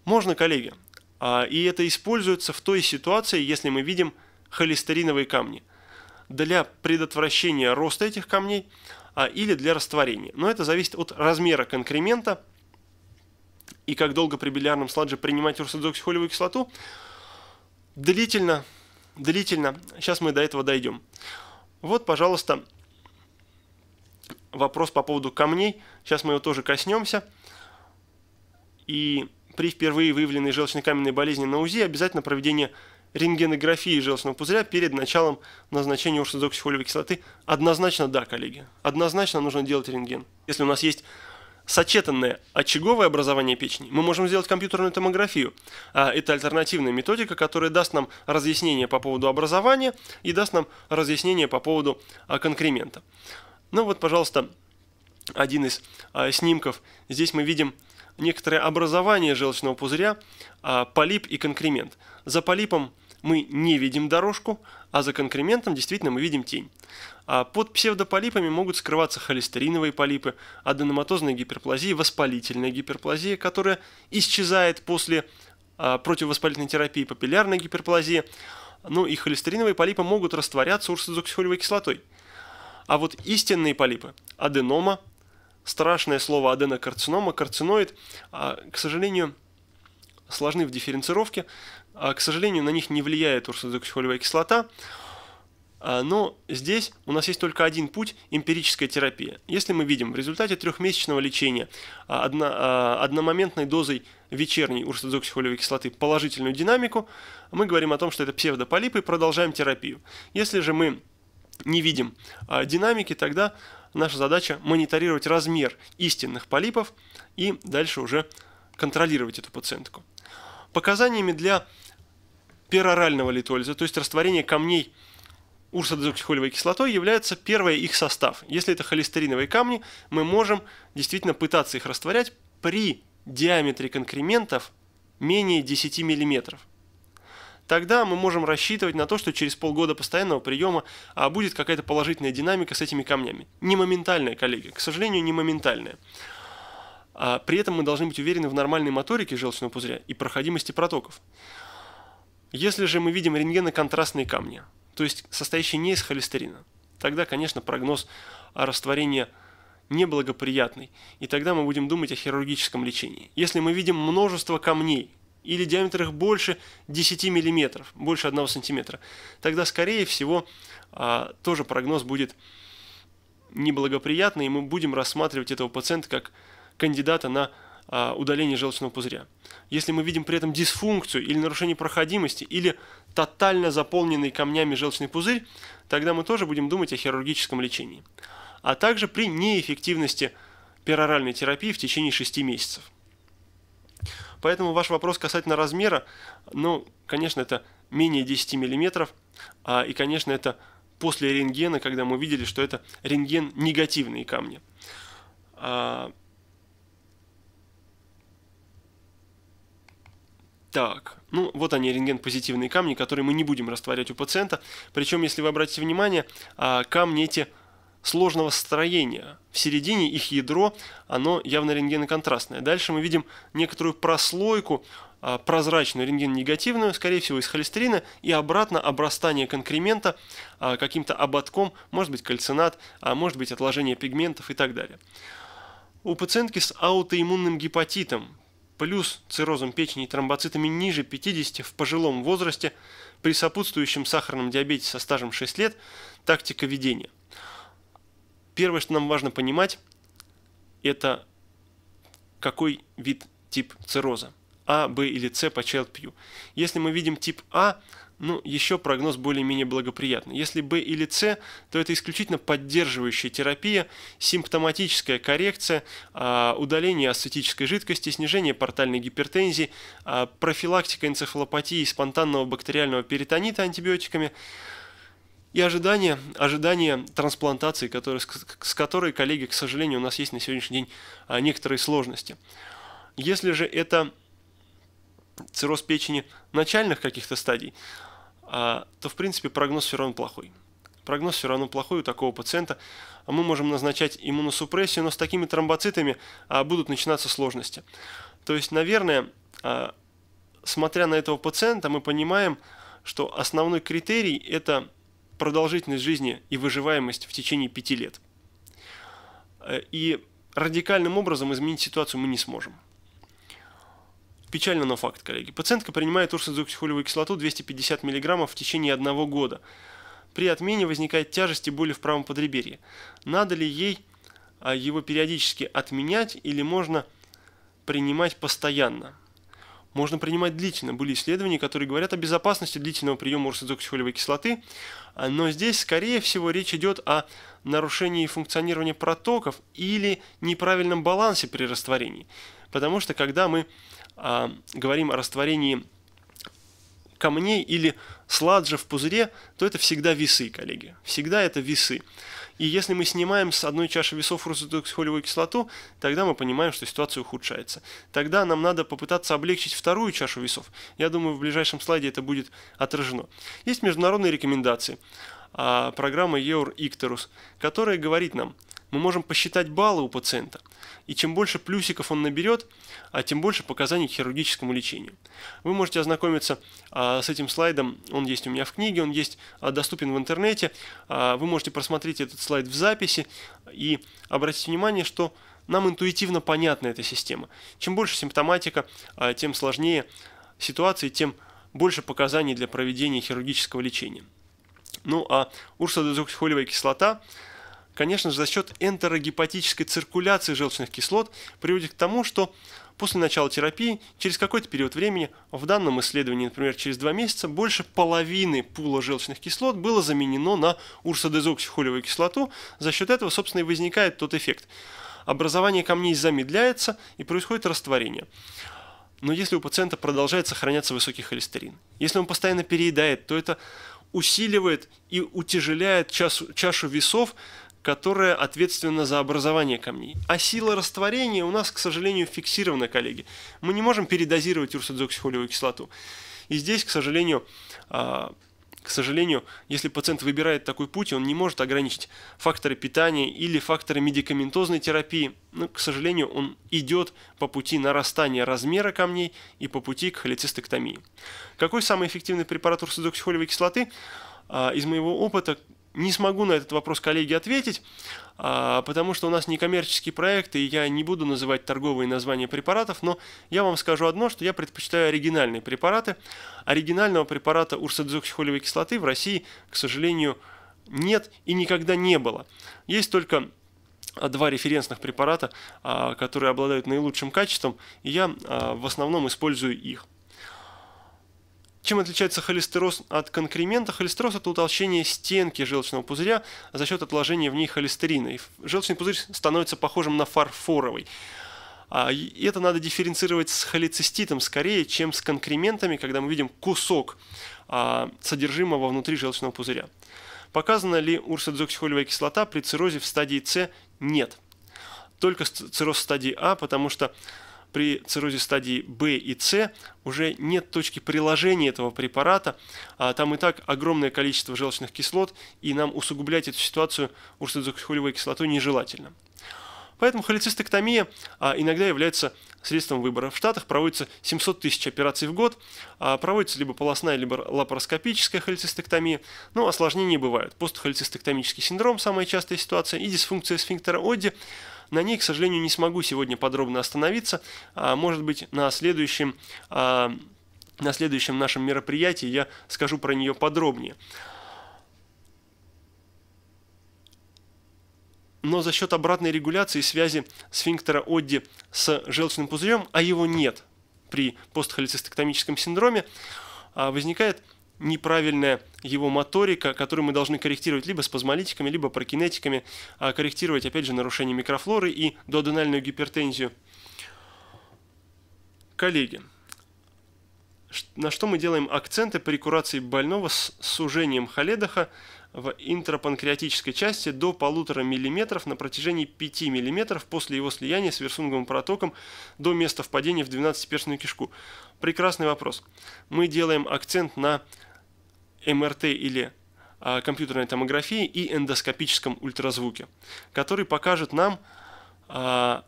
A: Можно, коллеги. А, и это используется в той ситуации, если мы видим холестериновые камни. Для предотвращения роста этих камней а, или для растворения. Но это зависит от размера конкремента – и как долго при бильярном сладже принимать урсодоксихолевую кислоту, длительно, длительно. Сейчас мы до этого дойдем. Вот, пожалуйста, вопрос по поводу камней. Сейчас мы его тоже коснемся. И при впервые выявленной желчнокаменной болезни на УЗИ обязательно проведение рентгенографии желчного пузыря перед началом назначения урсодоксихолевой кислоты? Однозначно да, коллеги. Однозначно нужно делать рентген. Если у нас есть Сочетанное очаговое образование печени мы можем сделать компьютерную томографию. А, это альтернативная методика, которая даст нам разъяснение по поводу образования и даст нам разъяснение по поводу а, конкремента. Ну вот, пожалуйста, один из а, снимков. Здесь мы видим некоторое образование желчного пузыря, полип и конкремент. За полипом – мы не видим дорожку, а за конкрементом действительно мы видим тень. А под псевдополипами могут скрываться холестериновые полипы, аденоматозная гиперплазия, воспалительная гиперплазия, которая исчезает после а, противовоспалительной терапии, папиллярная гиперплазия. Ну и холестериновые полипы могут растворяться урсодзоксихолевой кислотой. А вот истинные полипы, аденома, страшное слово аденокарцинома, карциноид, а, к сожалению, сложны в дифференцировке. А, к сожалению, на них не влияет урсодоксихолевая кислота, а, но здесь у нас есть только один путь – эмпирическая терапия. Если мы видим в результате трехмесячного лечения а, одно, одномоментной дозой вечерней урсодоксихолевой кислоты положительную динамику, мы говорим о том, что это псевдополипы и продолжаем терапию. Если же мы не видим динамики, тогда наша задача – мониторировать размер истинных полипов и дальше уже контролировать эту пациентку. Показаниями для перорального литолиза, то есть растворение камней урсодезоксихолевой кислотой является первое их состав. Если это холестериновые камни, мы можем действительно пытаться их растворять при диаметре конкрементов менее 10 мм. Тогда мы можем рассчитывать на то, что через полгода постоянного приема а будет какая-то положительная динамика с этими камнями. Не моментальная, коллеги, к сожалению, не моментальная. А при этом мы должны быть уверены в нормальной моторике желчного пузыря и проходимости протоков. Если же мы видим рентгеноконтрастные камни, то есть состоящие не из холестерина, тогда, конечно, прогноз о растворении неблагоприятный, и тогда мы будем думать о хирургическом лечении. Если мы видим множество камней, или диаметр их больше 10 мм, больше 1 см, тогда, скорее всего, а, тоже прогноз будет неблагоприятный, и мы будем рассматривать этого пациента как кандидата на а, удаления желчного пузыря. Если мы видим при этом дисфункцию или нарушение проходимости, или тотально заполненный камнями желчный пузырь, тогда мы тоже будем думать о хирургическом лечении. А также при неэффективности пероральной терапии в течение 6 месяцев. Поэтому ваш вопрос касательно размера, ну, конечно, это менее 10 мм, а, и, конечно, это после рентгена, когда мы видели, что это рентген негативные камни. А, Так, ну вот они, рентген-позитивные камни, которые мы не будем растворять у пациента. Причем, если вы обратите внимание, а, камни эти сложного строения. В середине их ядро, оно явно рентгеноконтрастное. Дальше мы видим некоторую прослойку, а, прозрачную рентген-негативную, скорее всего, из холестерина, и обратно обрастание конкремента а, каким-то ободком, может быть, кальцинат, а может быть, отложение пигментов и так далее. У пациентки с аутоиммунным гепатитом плюс циррозом печени и тромбоцитами ниже 50 в пожилом возрасте при сопутствующем сахарном диабете со стажем 6 лет, тактика ведения. Первое, что нам важно понимать, это какой вид тип цирроза. А, Б или С по Child Если мы видим тип А, ну, еще прогноз более-менее благоприятный. Если Б или С, то это исключительно поддерживающая терапия, симптоматическая коррекция, а, удаление асцетической жидкости, снижение портальной гипертензии, а, профилактика энцефалопатии спонтанного бактериального перитонита антибиотиками и ожидание, ожидание трансплантации, который, с которой, коллеги, к сожалению, у нас есть на сегодняшний день а, некоторые сложности. Если же это цирроз печени начальных каких-то стадий, а, то в принципе прогноз все равно плохой. Прогноз все равно плохой у такого пациента. А мы можем назначать иммуносупрессию, но с такими тромбоцитами а, будут начинаться сложности. То есть, наверное, смотря на этого пациента, мы понимаем, что основной критерий – это продолжительность жизни и выживаемость в течение 5 лет. Э, и радикальным образом изменить ситуацию мы не сможем. Печально, но факт, коллеги. Пациентка принимает урсодзоксихолевую кислоту 250 мг в течение одного года. При отмене возникает тяжесть и боли в правом подреберье. Надо ли ей а, его периодически отменять или можно принимать постоянно? можно принимать длительно. Были исследования, которые говорят о безопасности длительного приема урсодоксихолевой кислоты, а, но здесь, скорее всего, речь идет о нарушении функционирования протоков или неправильном балансе при растворении. Потому что когда мы а, говорим о растворении камней или сладжа в пузыре, то это всегда весы, коллеги. Всегда это весы. И если мы снимаем с одной чаши весов русидоксихолевую кислоту, тогда мы понимаем, что ситуация ухудшается. Тогда нам надо попытаться облегчить вторую чашу весов. Я думаю, в ближайшем слайде это будет отражено. Есть международные рекомендации а, программы EUR Icterus, которая говорит нам, мы можем посчитать баллы у пациента – и чем больше плюсиков он наберет, а тем больше показаний к хирургическому лечению. Вы можете ознакомиться а, с этим слайдом, он есть у меня в книге, он есть а, доступен в интернете, а, вы можете просмотреть этот слайд в записи и обратить внимание, что нам интуитивно понятна эта система. Чем больше симптоматика, а, тем сложнее ситуации, тем больше показаний для проведения хирургического лечения. Ну а урсодезоксихолевая кислота конечно же, за счет энтерогепатической циркуляции желчных кислот приводит к тому, что после начала терапии через какой-то период времени, в данном исследовании, например, через два месяца, больше половины пула желчных кислот было заменено на урсодезоксихолевую кислоту. За счет этого, собственно, и возникает тот эффект. Образование камней замедляется и происходит растворение. Но если у пациента продолжает сохраняться высокий холестерин, если он постоянно переедает, то это усиливает и утяжеляет чашу, чашу весов которая ответственна за образование камней. А сила растворения у нас, к сожалению, фиксирована, коллеги. Мы не можем передозировать урсодзоксихолевую кислоту. И здесь, к сожалению, а, к сожалению, если пациент выбирает такой путь, он не может ограничить факторы питания или факторы медикаментозной терапии. Но, ну, к сожалению, он идет по пути нарастания размера камней и по пути к холецистектомии. Какой самый эффективный препарат урсодоксихолевой кислоты? А, из моего опыта не смогу на этот вопрос, коллеги, ответить, а, потому что у нас некоммерческий проект, и я не буду называть торговые названия препаратов, но я вам скажу одно, что я предпочитаю оригинальные препараты. Оригинального препарата урсадзоксихолевой кислоты в России, к сожалению, нет и никогда не было. Есть только два референсных препарата, а, которые обладают наилучшим качеством, и я а, в основном использую их. Чем отличается холестероз от конкремента? Холестероз – это утолщение стенки желчного пузыря за счет отложения в ней холестерина. И желчный пузырь становится похожим на фарфоровый. А, и это надо дифференцировать с холециститом скорее, чем с конкрементами, когда мы видим кусок а, содержимого внутри желчного пузыря. Показана ли урсодезоксихолевая кислота при циррозе в стадии С? Нет. Только цирроз стадии А, потому что при циррозе стадии Б и С уже нет точки приложения этого препарата. А там и так огромное количество желчных кислот, и нам усугублять эту ситуацию урсодзоксихолевой кислотой нежелательно. Поэтому холецистектомия а, иногда является средством выбора. В Штатах проводится 700 тысяч операций в год, а, проводится либо полостная, либо лапароскопическая холецистектомия, но осложнения бывает, Постхолецистектомический синдром – самая частая ситуация, и дисфункция сфинктера Одди – на ней, к сожалению, не смогу сегодня подробно остановиться. А, может быть, на следующем, а, на следующем нашем мероприятии я скажу про нее подробнее. но за счет обратной регуляции связи сфинктера Одди с желчным пузырем, а его нет при постхолецистектомическом синдроме, а, возникает неправильная его моторика, которую мы должны корректировать либо спазмолитиками, либо прокинетиками, а корректировать, опять же, нарушение микрофлоры и додональную гипертензию. Коллеги, на что мы делаем акценты при курации больного с сужением холедоха в интрапанкреатической части до полутора миллиметров на протяжении 5 миллиметров после его слияния с версунговым протоком до места впадения в 12-перстную кишку. Прекрасный вопрос. Мы делаем акцент на МРТ или а, компьютерной томографии и эндоскопическом ультразвуке, который покажет нам а,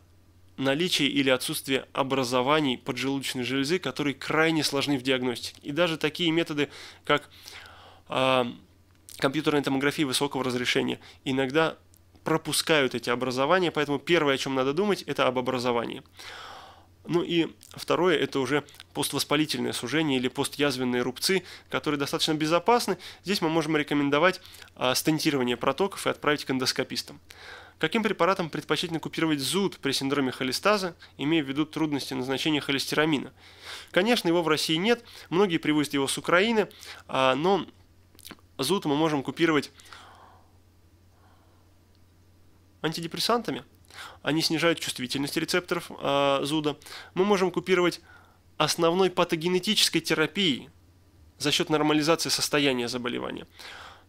A: наличие или отсутствие образований поджелудочной железы, которые крайне сложны в диагностике. И даже такие методы, как а, компьютерная томография высокого разрешения, иногда пропускают эти образования, поэтому первое, о чем надо думать, это об образовании. Ну и второе – это уже поствоспалительное сужение или постязвенные рубцы, которые достаточно безопасны. Здесь мы можем рекомендовать а, стентирование протоков и отправить к эндоскопистам. Каким препаратом предпочтительно купировать зуд при синдроме холестаза, имея в виду трудности назначения холестерамина? Конечно, его в России нет, многие привозят его с Украины, а, но зуд мы можем купировать антидепрессантами – они снижают чувствительность рецепторов э, зуда, мы можем купировать основной патогенетической терапией за счет нормализации состояния заболевания.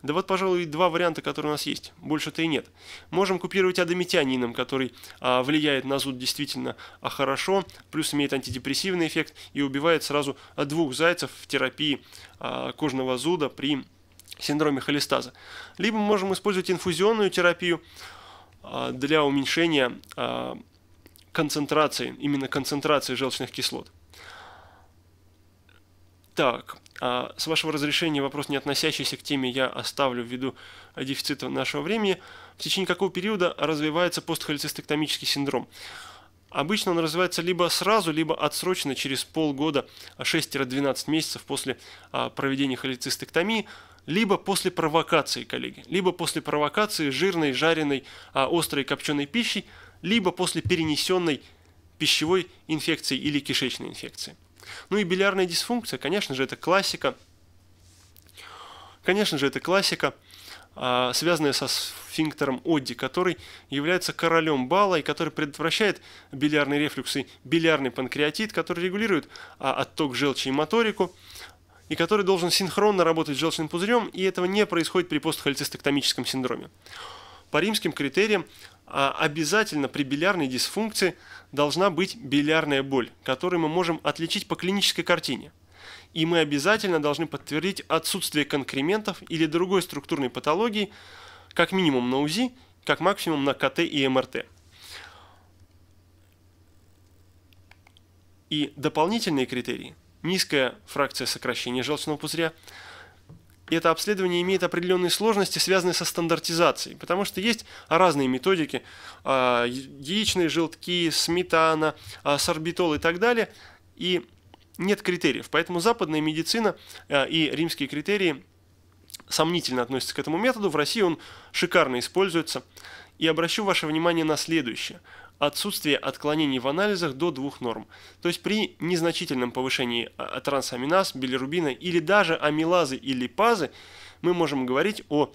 A: Да вот, пожалуй, два варианта, которые у нас есть. Больше-то и нет. Можем купировать адомитианином, который а, влияет на зуд действительно а хорошо, плюс имеет антидепрессивный эффект и убивает сразу а, двух зайцев в терапии а, кожного зуда при синдроме холестаза. Либо можем использовать инфузионную терапию, а, для уменьшения а, концентрации, именно концентрации желчных кислот. Так, а, с вашего разрешения вопрос, не относящийся к теме, я оставлю ввиду дефицита нашего времени. В течение какого периода развивается постхолецистектомический синдром? Обычно он развивается либо сразу, либо отсрочно через полгода, 6-12 месяцев после проведения холецистектомии либо после провокации, коллеги, либо после провокации жирной, жареной, а, острой копченой пищей, либо после перенесенной пищевой инфекции или кишечной инфекции. Ну и билярная дисфункция, конечно же, это классика. Конечно же, это классика, а, связанная со сфинктером Одди, который является королем бала и который предотвращает билярный рефлюкс и билярный панкреатит, который регулирует а, отток желчи и моторику – и который должен синхронно работать с желчным пузырем, и этого не происходит при постхолецистектомическом синдроме. По римским критериям а, обязательно при билярной дисфункции должна быть билярная боль, которую мы можем отличить по клинической картине. И мы обязательно должны подтвердить отсутствие конкрементов или другой структурной патологии, как минимум на УЗИ, как максимум на КТ и МРТ. И дополнительные критерии низкая фракция сокращения желчного пузыря. И это обследование имеет определенные сложности, связанные со стандартизацией, потому что есть разные методики, а, яичные желтки, сметана, а, сорбитол и так далее, и нет критериев. Поэтому западная медицина а, и римские критерии сомнительно относятся к этому методу. В России он шикарно используется. И обращу ваше внимание на следующее – отсутствие отклонений в анализах до двух норм. То есть при незначительном повышении а, трансаминаз, билирубина или даже амилазы и липазы мы можем говорить о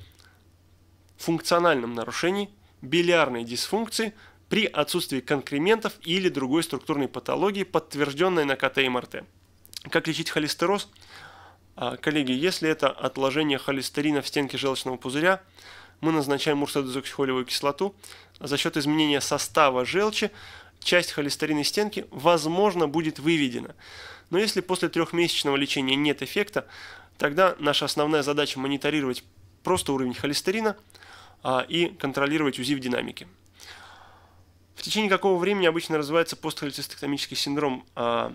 A: функциональном нарушении билиарной дисфункции при отсутствии конкрементов или другой структурной патологии, подтвержденной на КТ и МРТ. Как лечить холестероз? А, коллеги, если это отложение холестерина в стенке желчного пузыря, мы назначаем мурсодезоксихолевую кислоту, за счет изменения состава желчи часть холестеринной стенки, возможно, будет выведена. Но если после трехмесячного лечения нет эффекта, тогда наша основная задача мониторировать просто уровень холестерина а, и контролировать УЗИ в динамике. В течение какого времени обычно развивается постхолецистектомический синдром? А,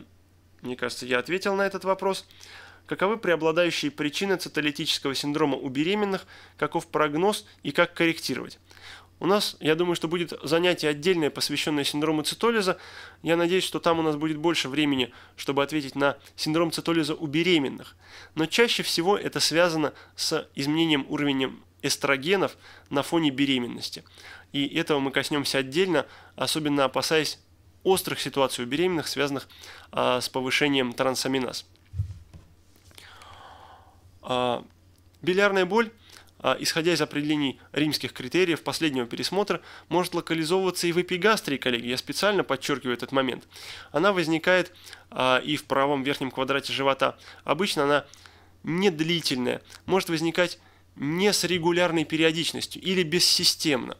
A: мне кажется, я ответил на этот вопрос. Каковы преобладающие причины цитолитического синдрома у беременных, каков прогноз и как корректировать? У нас, я думаю, что будет занятие отдельное, посвященное синдрому цитолиза. Я надеюсь, что там у нас будет больше времени, чтобы ответить на синдром цитолиза у беременных. Но чаще всего это связано с изменением уровня эстрогенов на фоне беременности. И этого мы коснемся отдельно, особенно опасаясь острых ситуаций у беременных, связанных а, с повышением трансаминаз. А, билярная боль а, исходя из определений римских критериев последнего пересмотра, может локализовываться и в эпигастрии, коллеги. Я специально подчеркиваю этот момент. Она возникает а, и в правом верхнем квадрате живота. Обычно она не длительная, может возникать не с регулярной периодичностью или бессистемно,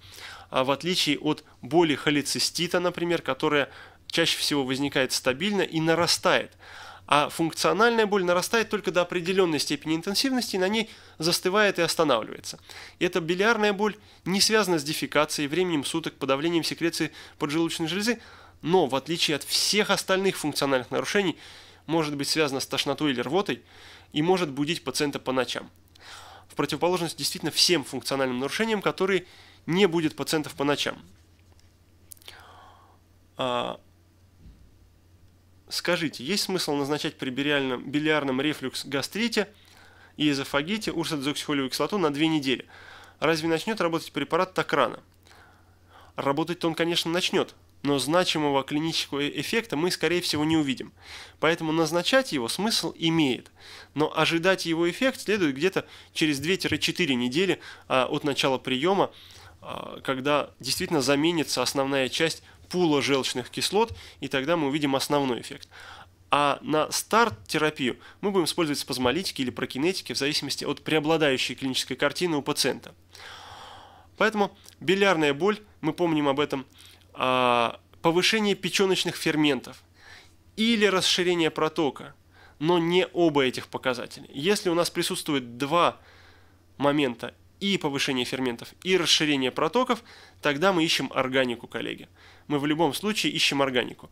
A: а в отличие от боли холецистита, например, которая чаще всего возникает стабильно и нарастает а функциональная боль нарастает только до определенной степени интенсивности и на ней застывает и останавливается. И эта билиарная боль не связана с дефекацией, временем суток, подавлением секреции поджелудочной железы, но в отличие от всех остальных функциональных нарушений может быть связана с тошнотой или рвотой и может будить пациента по ночам. В противоположность действительно всем функциональным нарушениям, которые не будет пациентов по ночам. А, Скажите, есть смысл назначать при билярном, билярном рефлюкс-гастрите и эзофагите урсодезоксихолевую кислоту на 2 недели? Разве начнет работать препарат так рано? Работать-то он, конечно, начнет, но значимого клинического э, эффекта мы, скорее всего, не увидим. Поэтому назначать его смысл имеет, но ожидать его эффект следует где-то через 2-4 недели а, от начала приема, а, когда действительно заменится основная часть пула желчных кислот, и тогда мы увидим основной эффект. А на старт-терапию мы будем использовать спазмолитики или прокинетики в зависимости от преобладающей клинической картины у пациента. Поэтому билярная боль, мы помним об этом, а, повышение печеночных ферментов или расширение протока, но не оба этих показателя. Если у нас присутствует два момента и повышение ферментов, и расширение протоков, тогда мы ищем органику, коллеги мы в любом случае ищем органику.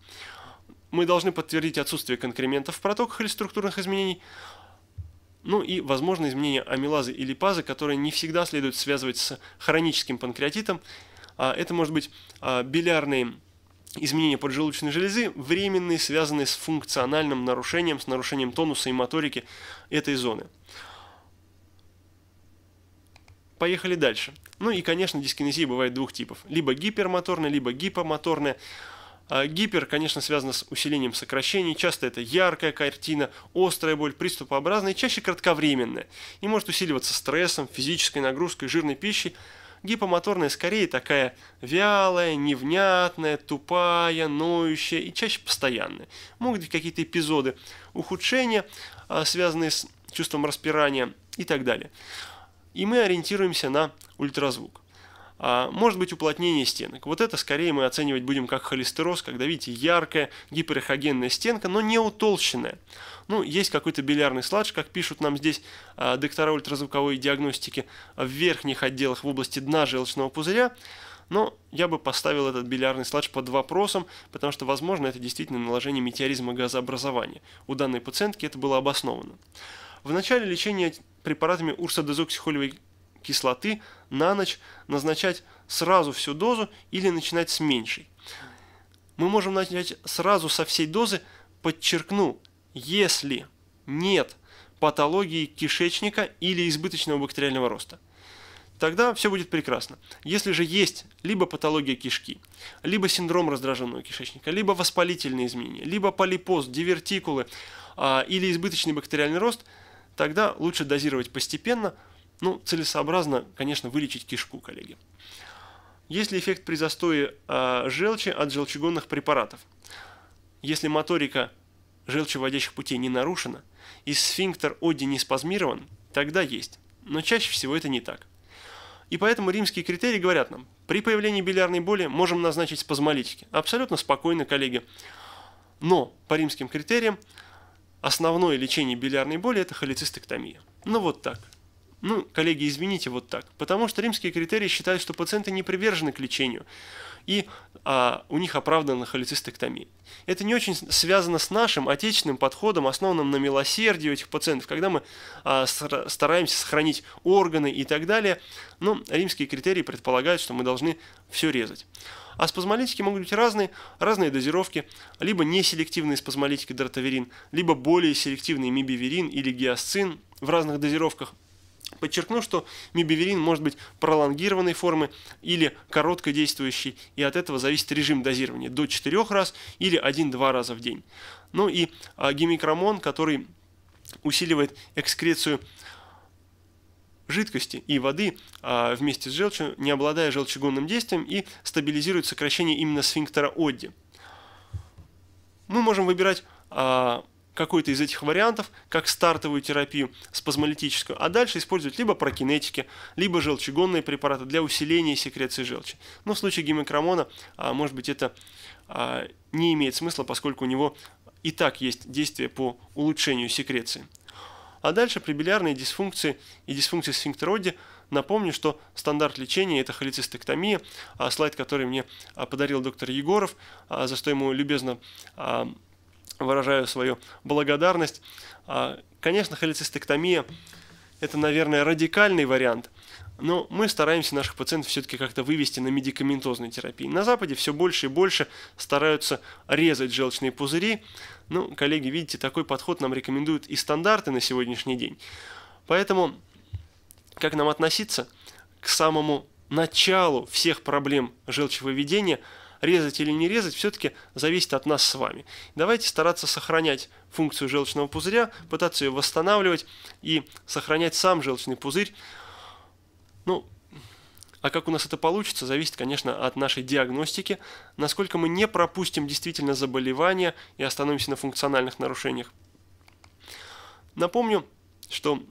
A: Мы должны подтвердить отсутствие конкрементов в протоках или структурных изменений, ну и, возможно, изменения амилазы или пазы, которые не всегда следует связывать с хроническим панкреатитом. А, это может быть а, билярные изменения поджелудочной железы, временные, связанные с функциональным нарушением, с нарушением тонуса и моторики этой зоны. Поехали дальше. Ну и, конечно, дискинезия бывает двух типов. Либо гипермоторная, либо гипомоторная. А, гипер, конечно, связано с усилением сокращений, часто это яркая картина, острая боль, приступообразная, чаще кратковременная, и может усиливаться стрессом, физической нагрузкой, жирной пищей. Гипомоторная скорее такая вялая, невнятная, тупая, ноющая и чаще постоянная. Могут быть какие-то эпизоды ухудшения, а, связанные с чувством распирания и так далее. И мы ориентируемся на ультразвук. А, может быть уплотнение стенок. Вот это скорее мы оценивать будем как холестероз, когда, видите, яркая гиперэхогенная стенка, но не утолщенная. Ну, есть какой-то билярный сладж, как пишут нам здесь а, доктора ультразвуковой диагностики в верхних отделах в области дна желчного пузыря. Но я бы поставил этот бильярдный сладж под вопросом, потому что, возможно, это действительно наложение метеоризма газообразования. У данной пациентки это было обосновано. В начале лечения препаратами урсодезоксихолевой кислоты на ночь назначать сразу всю дозу или начинать с меньшей. Мы можем начать сразу со всей дозы, подчеркну, если нет патологии кишечника или избыточного бактериального роста. Тогда все будет прекрасно. Если же есть либо патология кишки, либо синдром раздраженного кишечника, либо воспалительные изменения, либо полипоз, дивертикулы а, или избыточный бактериальный рост – тогда лучше дозировать постепенно, ну, целесообразно, конечно, вылечить кишку, коллеги. Есть ли эффект при застое э, желчи от желчегонных препаратов? Если моторика желчеводящих путей не нарушена и сфинктер Оди не спазмирован, тогда есть. Но чаще всего это не так. И поэтому римские критерии говорят нам, при появлении билярной боли можем назначить спазмолитики. Абсолютно спокойно, коллеги. Но по римским критериям основное лечение билиарной боли – это холецистэктомия. Ну вот так. Ну, коллеги, извините, вот так. Потому что римские критерии считают, что пациенты не привержены к лечению, и а, у них оправдана холецистэктомия. Это не очень связано с нашим отечественным подходом, основанным на милосердии этих пациентов, когда мы а, стараемся сохранить органы и так далее. Но римские критерии предполагают, что мы должны все резать. А спазмолитики могут быть разные, разные дозировки, либо неселективные спазмолитики дротаверин, либо более селективные мибиверин или гиасцин в разных дозировках. Подчеркну, что мибиверин может быть пролонгированной формы или короткодействующей, и от этого зависит режим дозирования до 4 раз или 1-2 раза в день. Ну и а, гемикромон, который усиливает экскрецию жидкости и воды а, вместе с желчью, не обладая желчегонным действием и стабилизирует сокращение именно сфинктера Одди. Мы можем выбирать а, какой-то из этих вариантов, как стартовую терапию спазмолитическую, а дальше использовать либо прокинетики, либо желчегонные препараты для усиления секреции желчи. Но в случае гемикромона, а, может быть, это а, не имеет смысла, поскольку у него и так есть действие по улучшению секреции. А дальше при билярной дисфункции и дисфункции сфинктероиде напомню, что стандарт лечения – это холецистектомия, а слайд, который мне а, подарил доктор Егоров, а, за что ему любезно выражаю свою благодарность. Конечно, холецистектомия это, наверное, радикальный вариант, но мы стараемся наших пациентов все-таки как-то вывести на медикаментозную терапию. На Западе все больше и больше стараются резать желчные пузыри. Ну, коллеги, видите, такой подход нам рекомендуют и стандарты на сегодняшний день. Поэтому, как нам относиться к самому началу всех проблем желчевыведения – резать или не резать, все-таки зависит от нас с вами. Давайте стараться сохранять функцию желчного пузыря, пытаться ее восстанавливать и сохранять сам желчный пузырь. Ну, а как у нас это получится, зависит, конечно, от нашей диагностики, насколько мы не пропустим действительно заболевания и остановимся на функциональных нарушениях. Напомню, что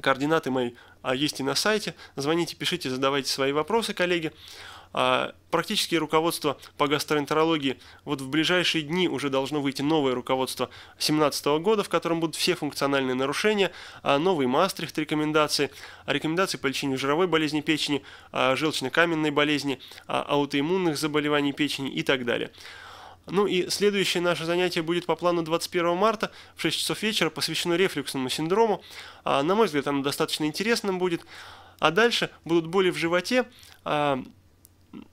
A: координаты мои а, есть и на сайте. Звоните, пишите, задавайте свои вопросы, коллеги. А, практические руководства по гастроэнтерологии. Вот в ближайшие дни уже должно выйти новое руководство 2017 года, в котором будут все функциональные нарушения, а, новый Мастрихт рекомендации, а, рекомендации по лечению жировой болезни печени, желчно-каменной болезни, аутоиммунных заболеваний печени и так далее. Ну и следующее наше занятие будет по плану 21 марта в 6 часов вечера, посвящено рефлюксному синдрому. на мой взгляд, оно достаточно интересным будет. А дальше будут боли в животе,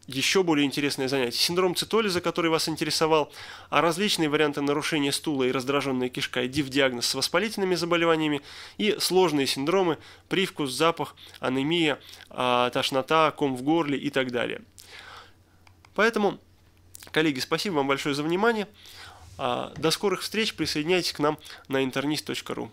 A: еще более интересное занятие. Синдром цитолиза, который вас интересовал, а различные варианты нарушения стула и раздраженная кишка, в диагноз с воспалительными заболеваниями, и сложные синдромы, привкус, запах, анемия, а, тошнота, ком в горле и так далее. Поэтому, коллеги, спасибо вам большое за внимание. А, до скорых встреч, присоединяйтесь к нам на internist.ru.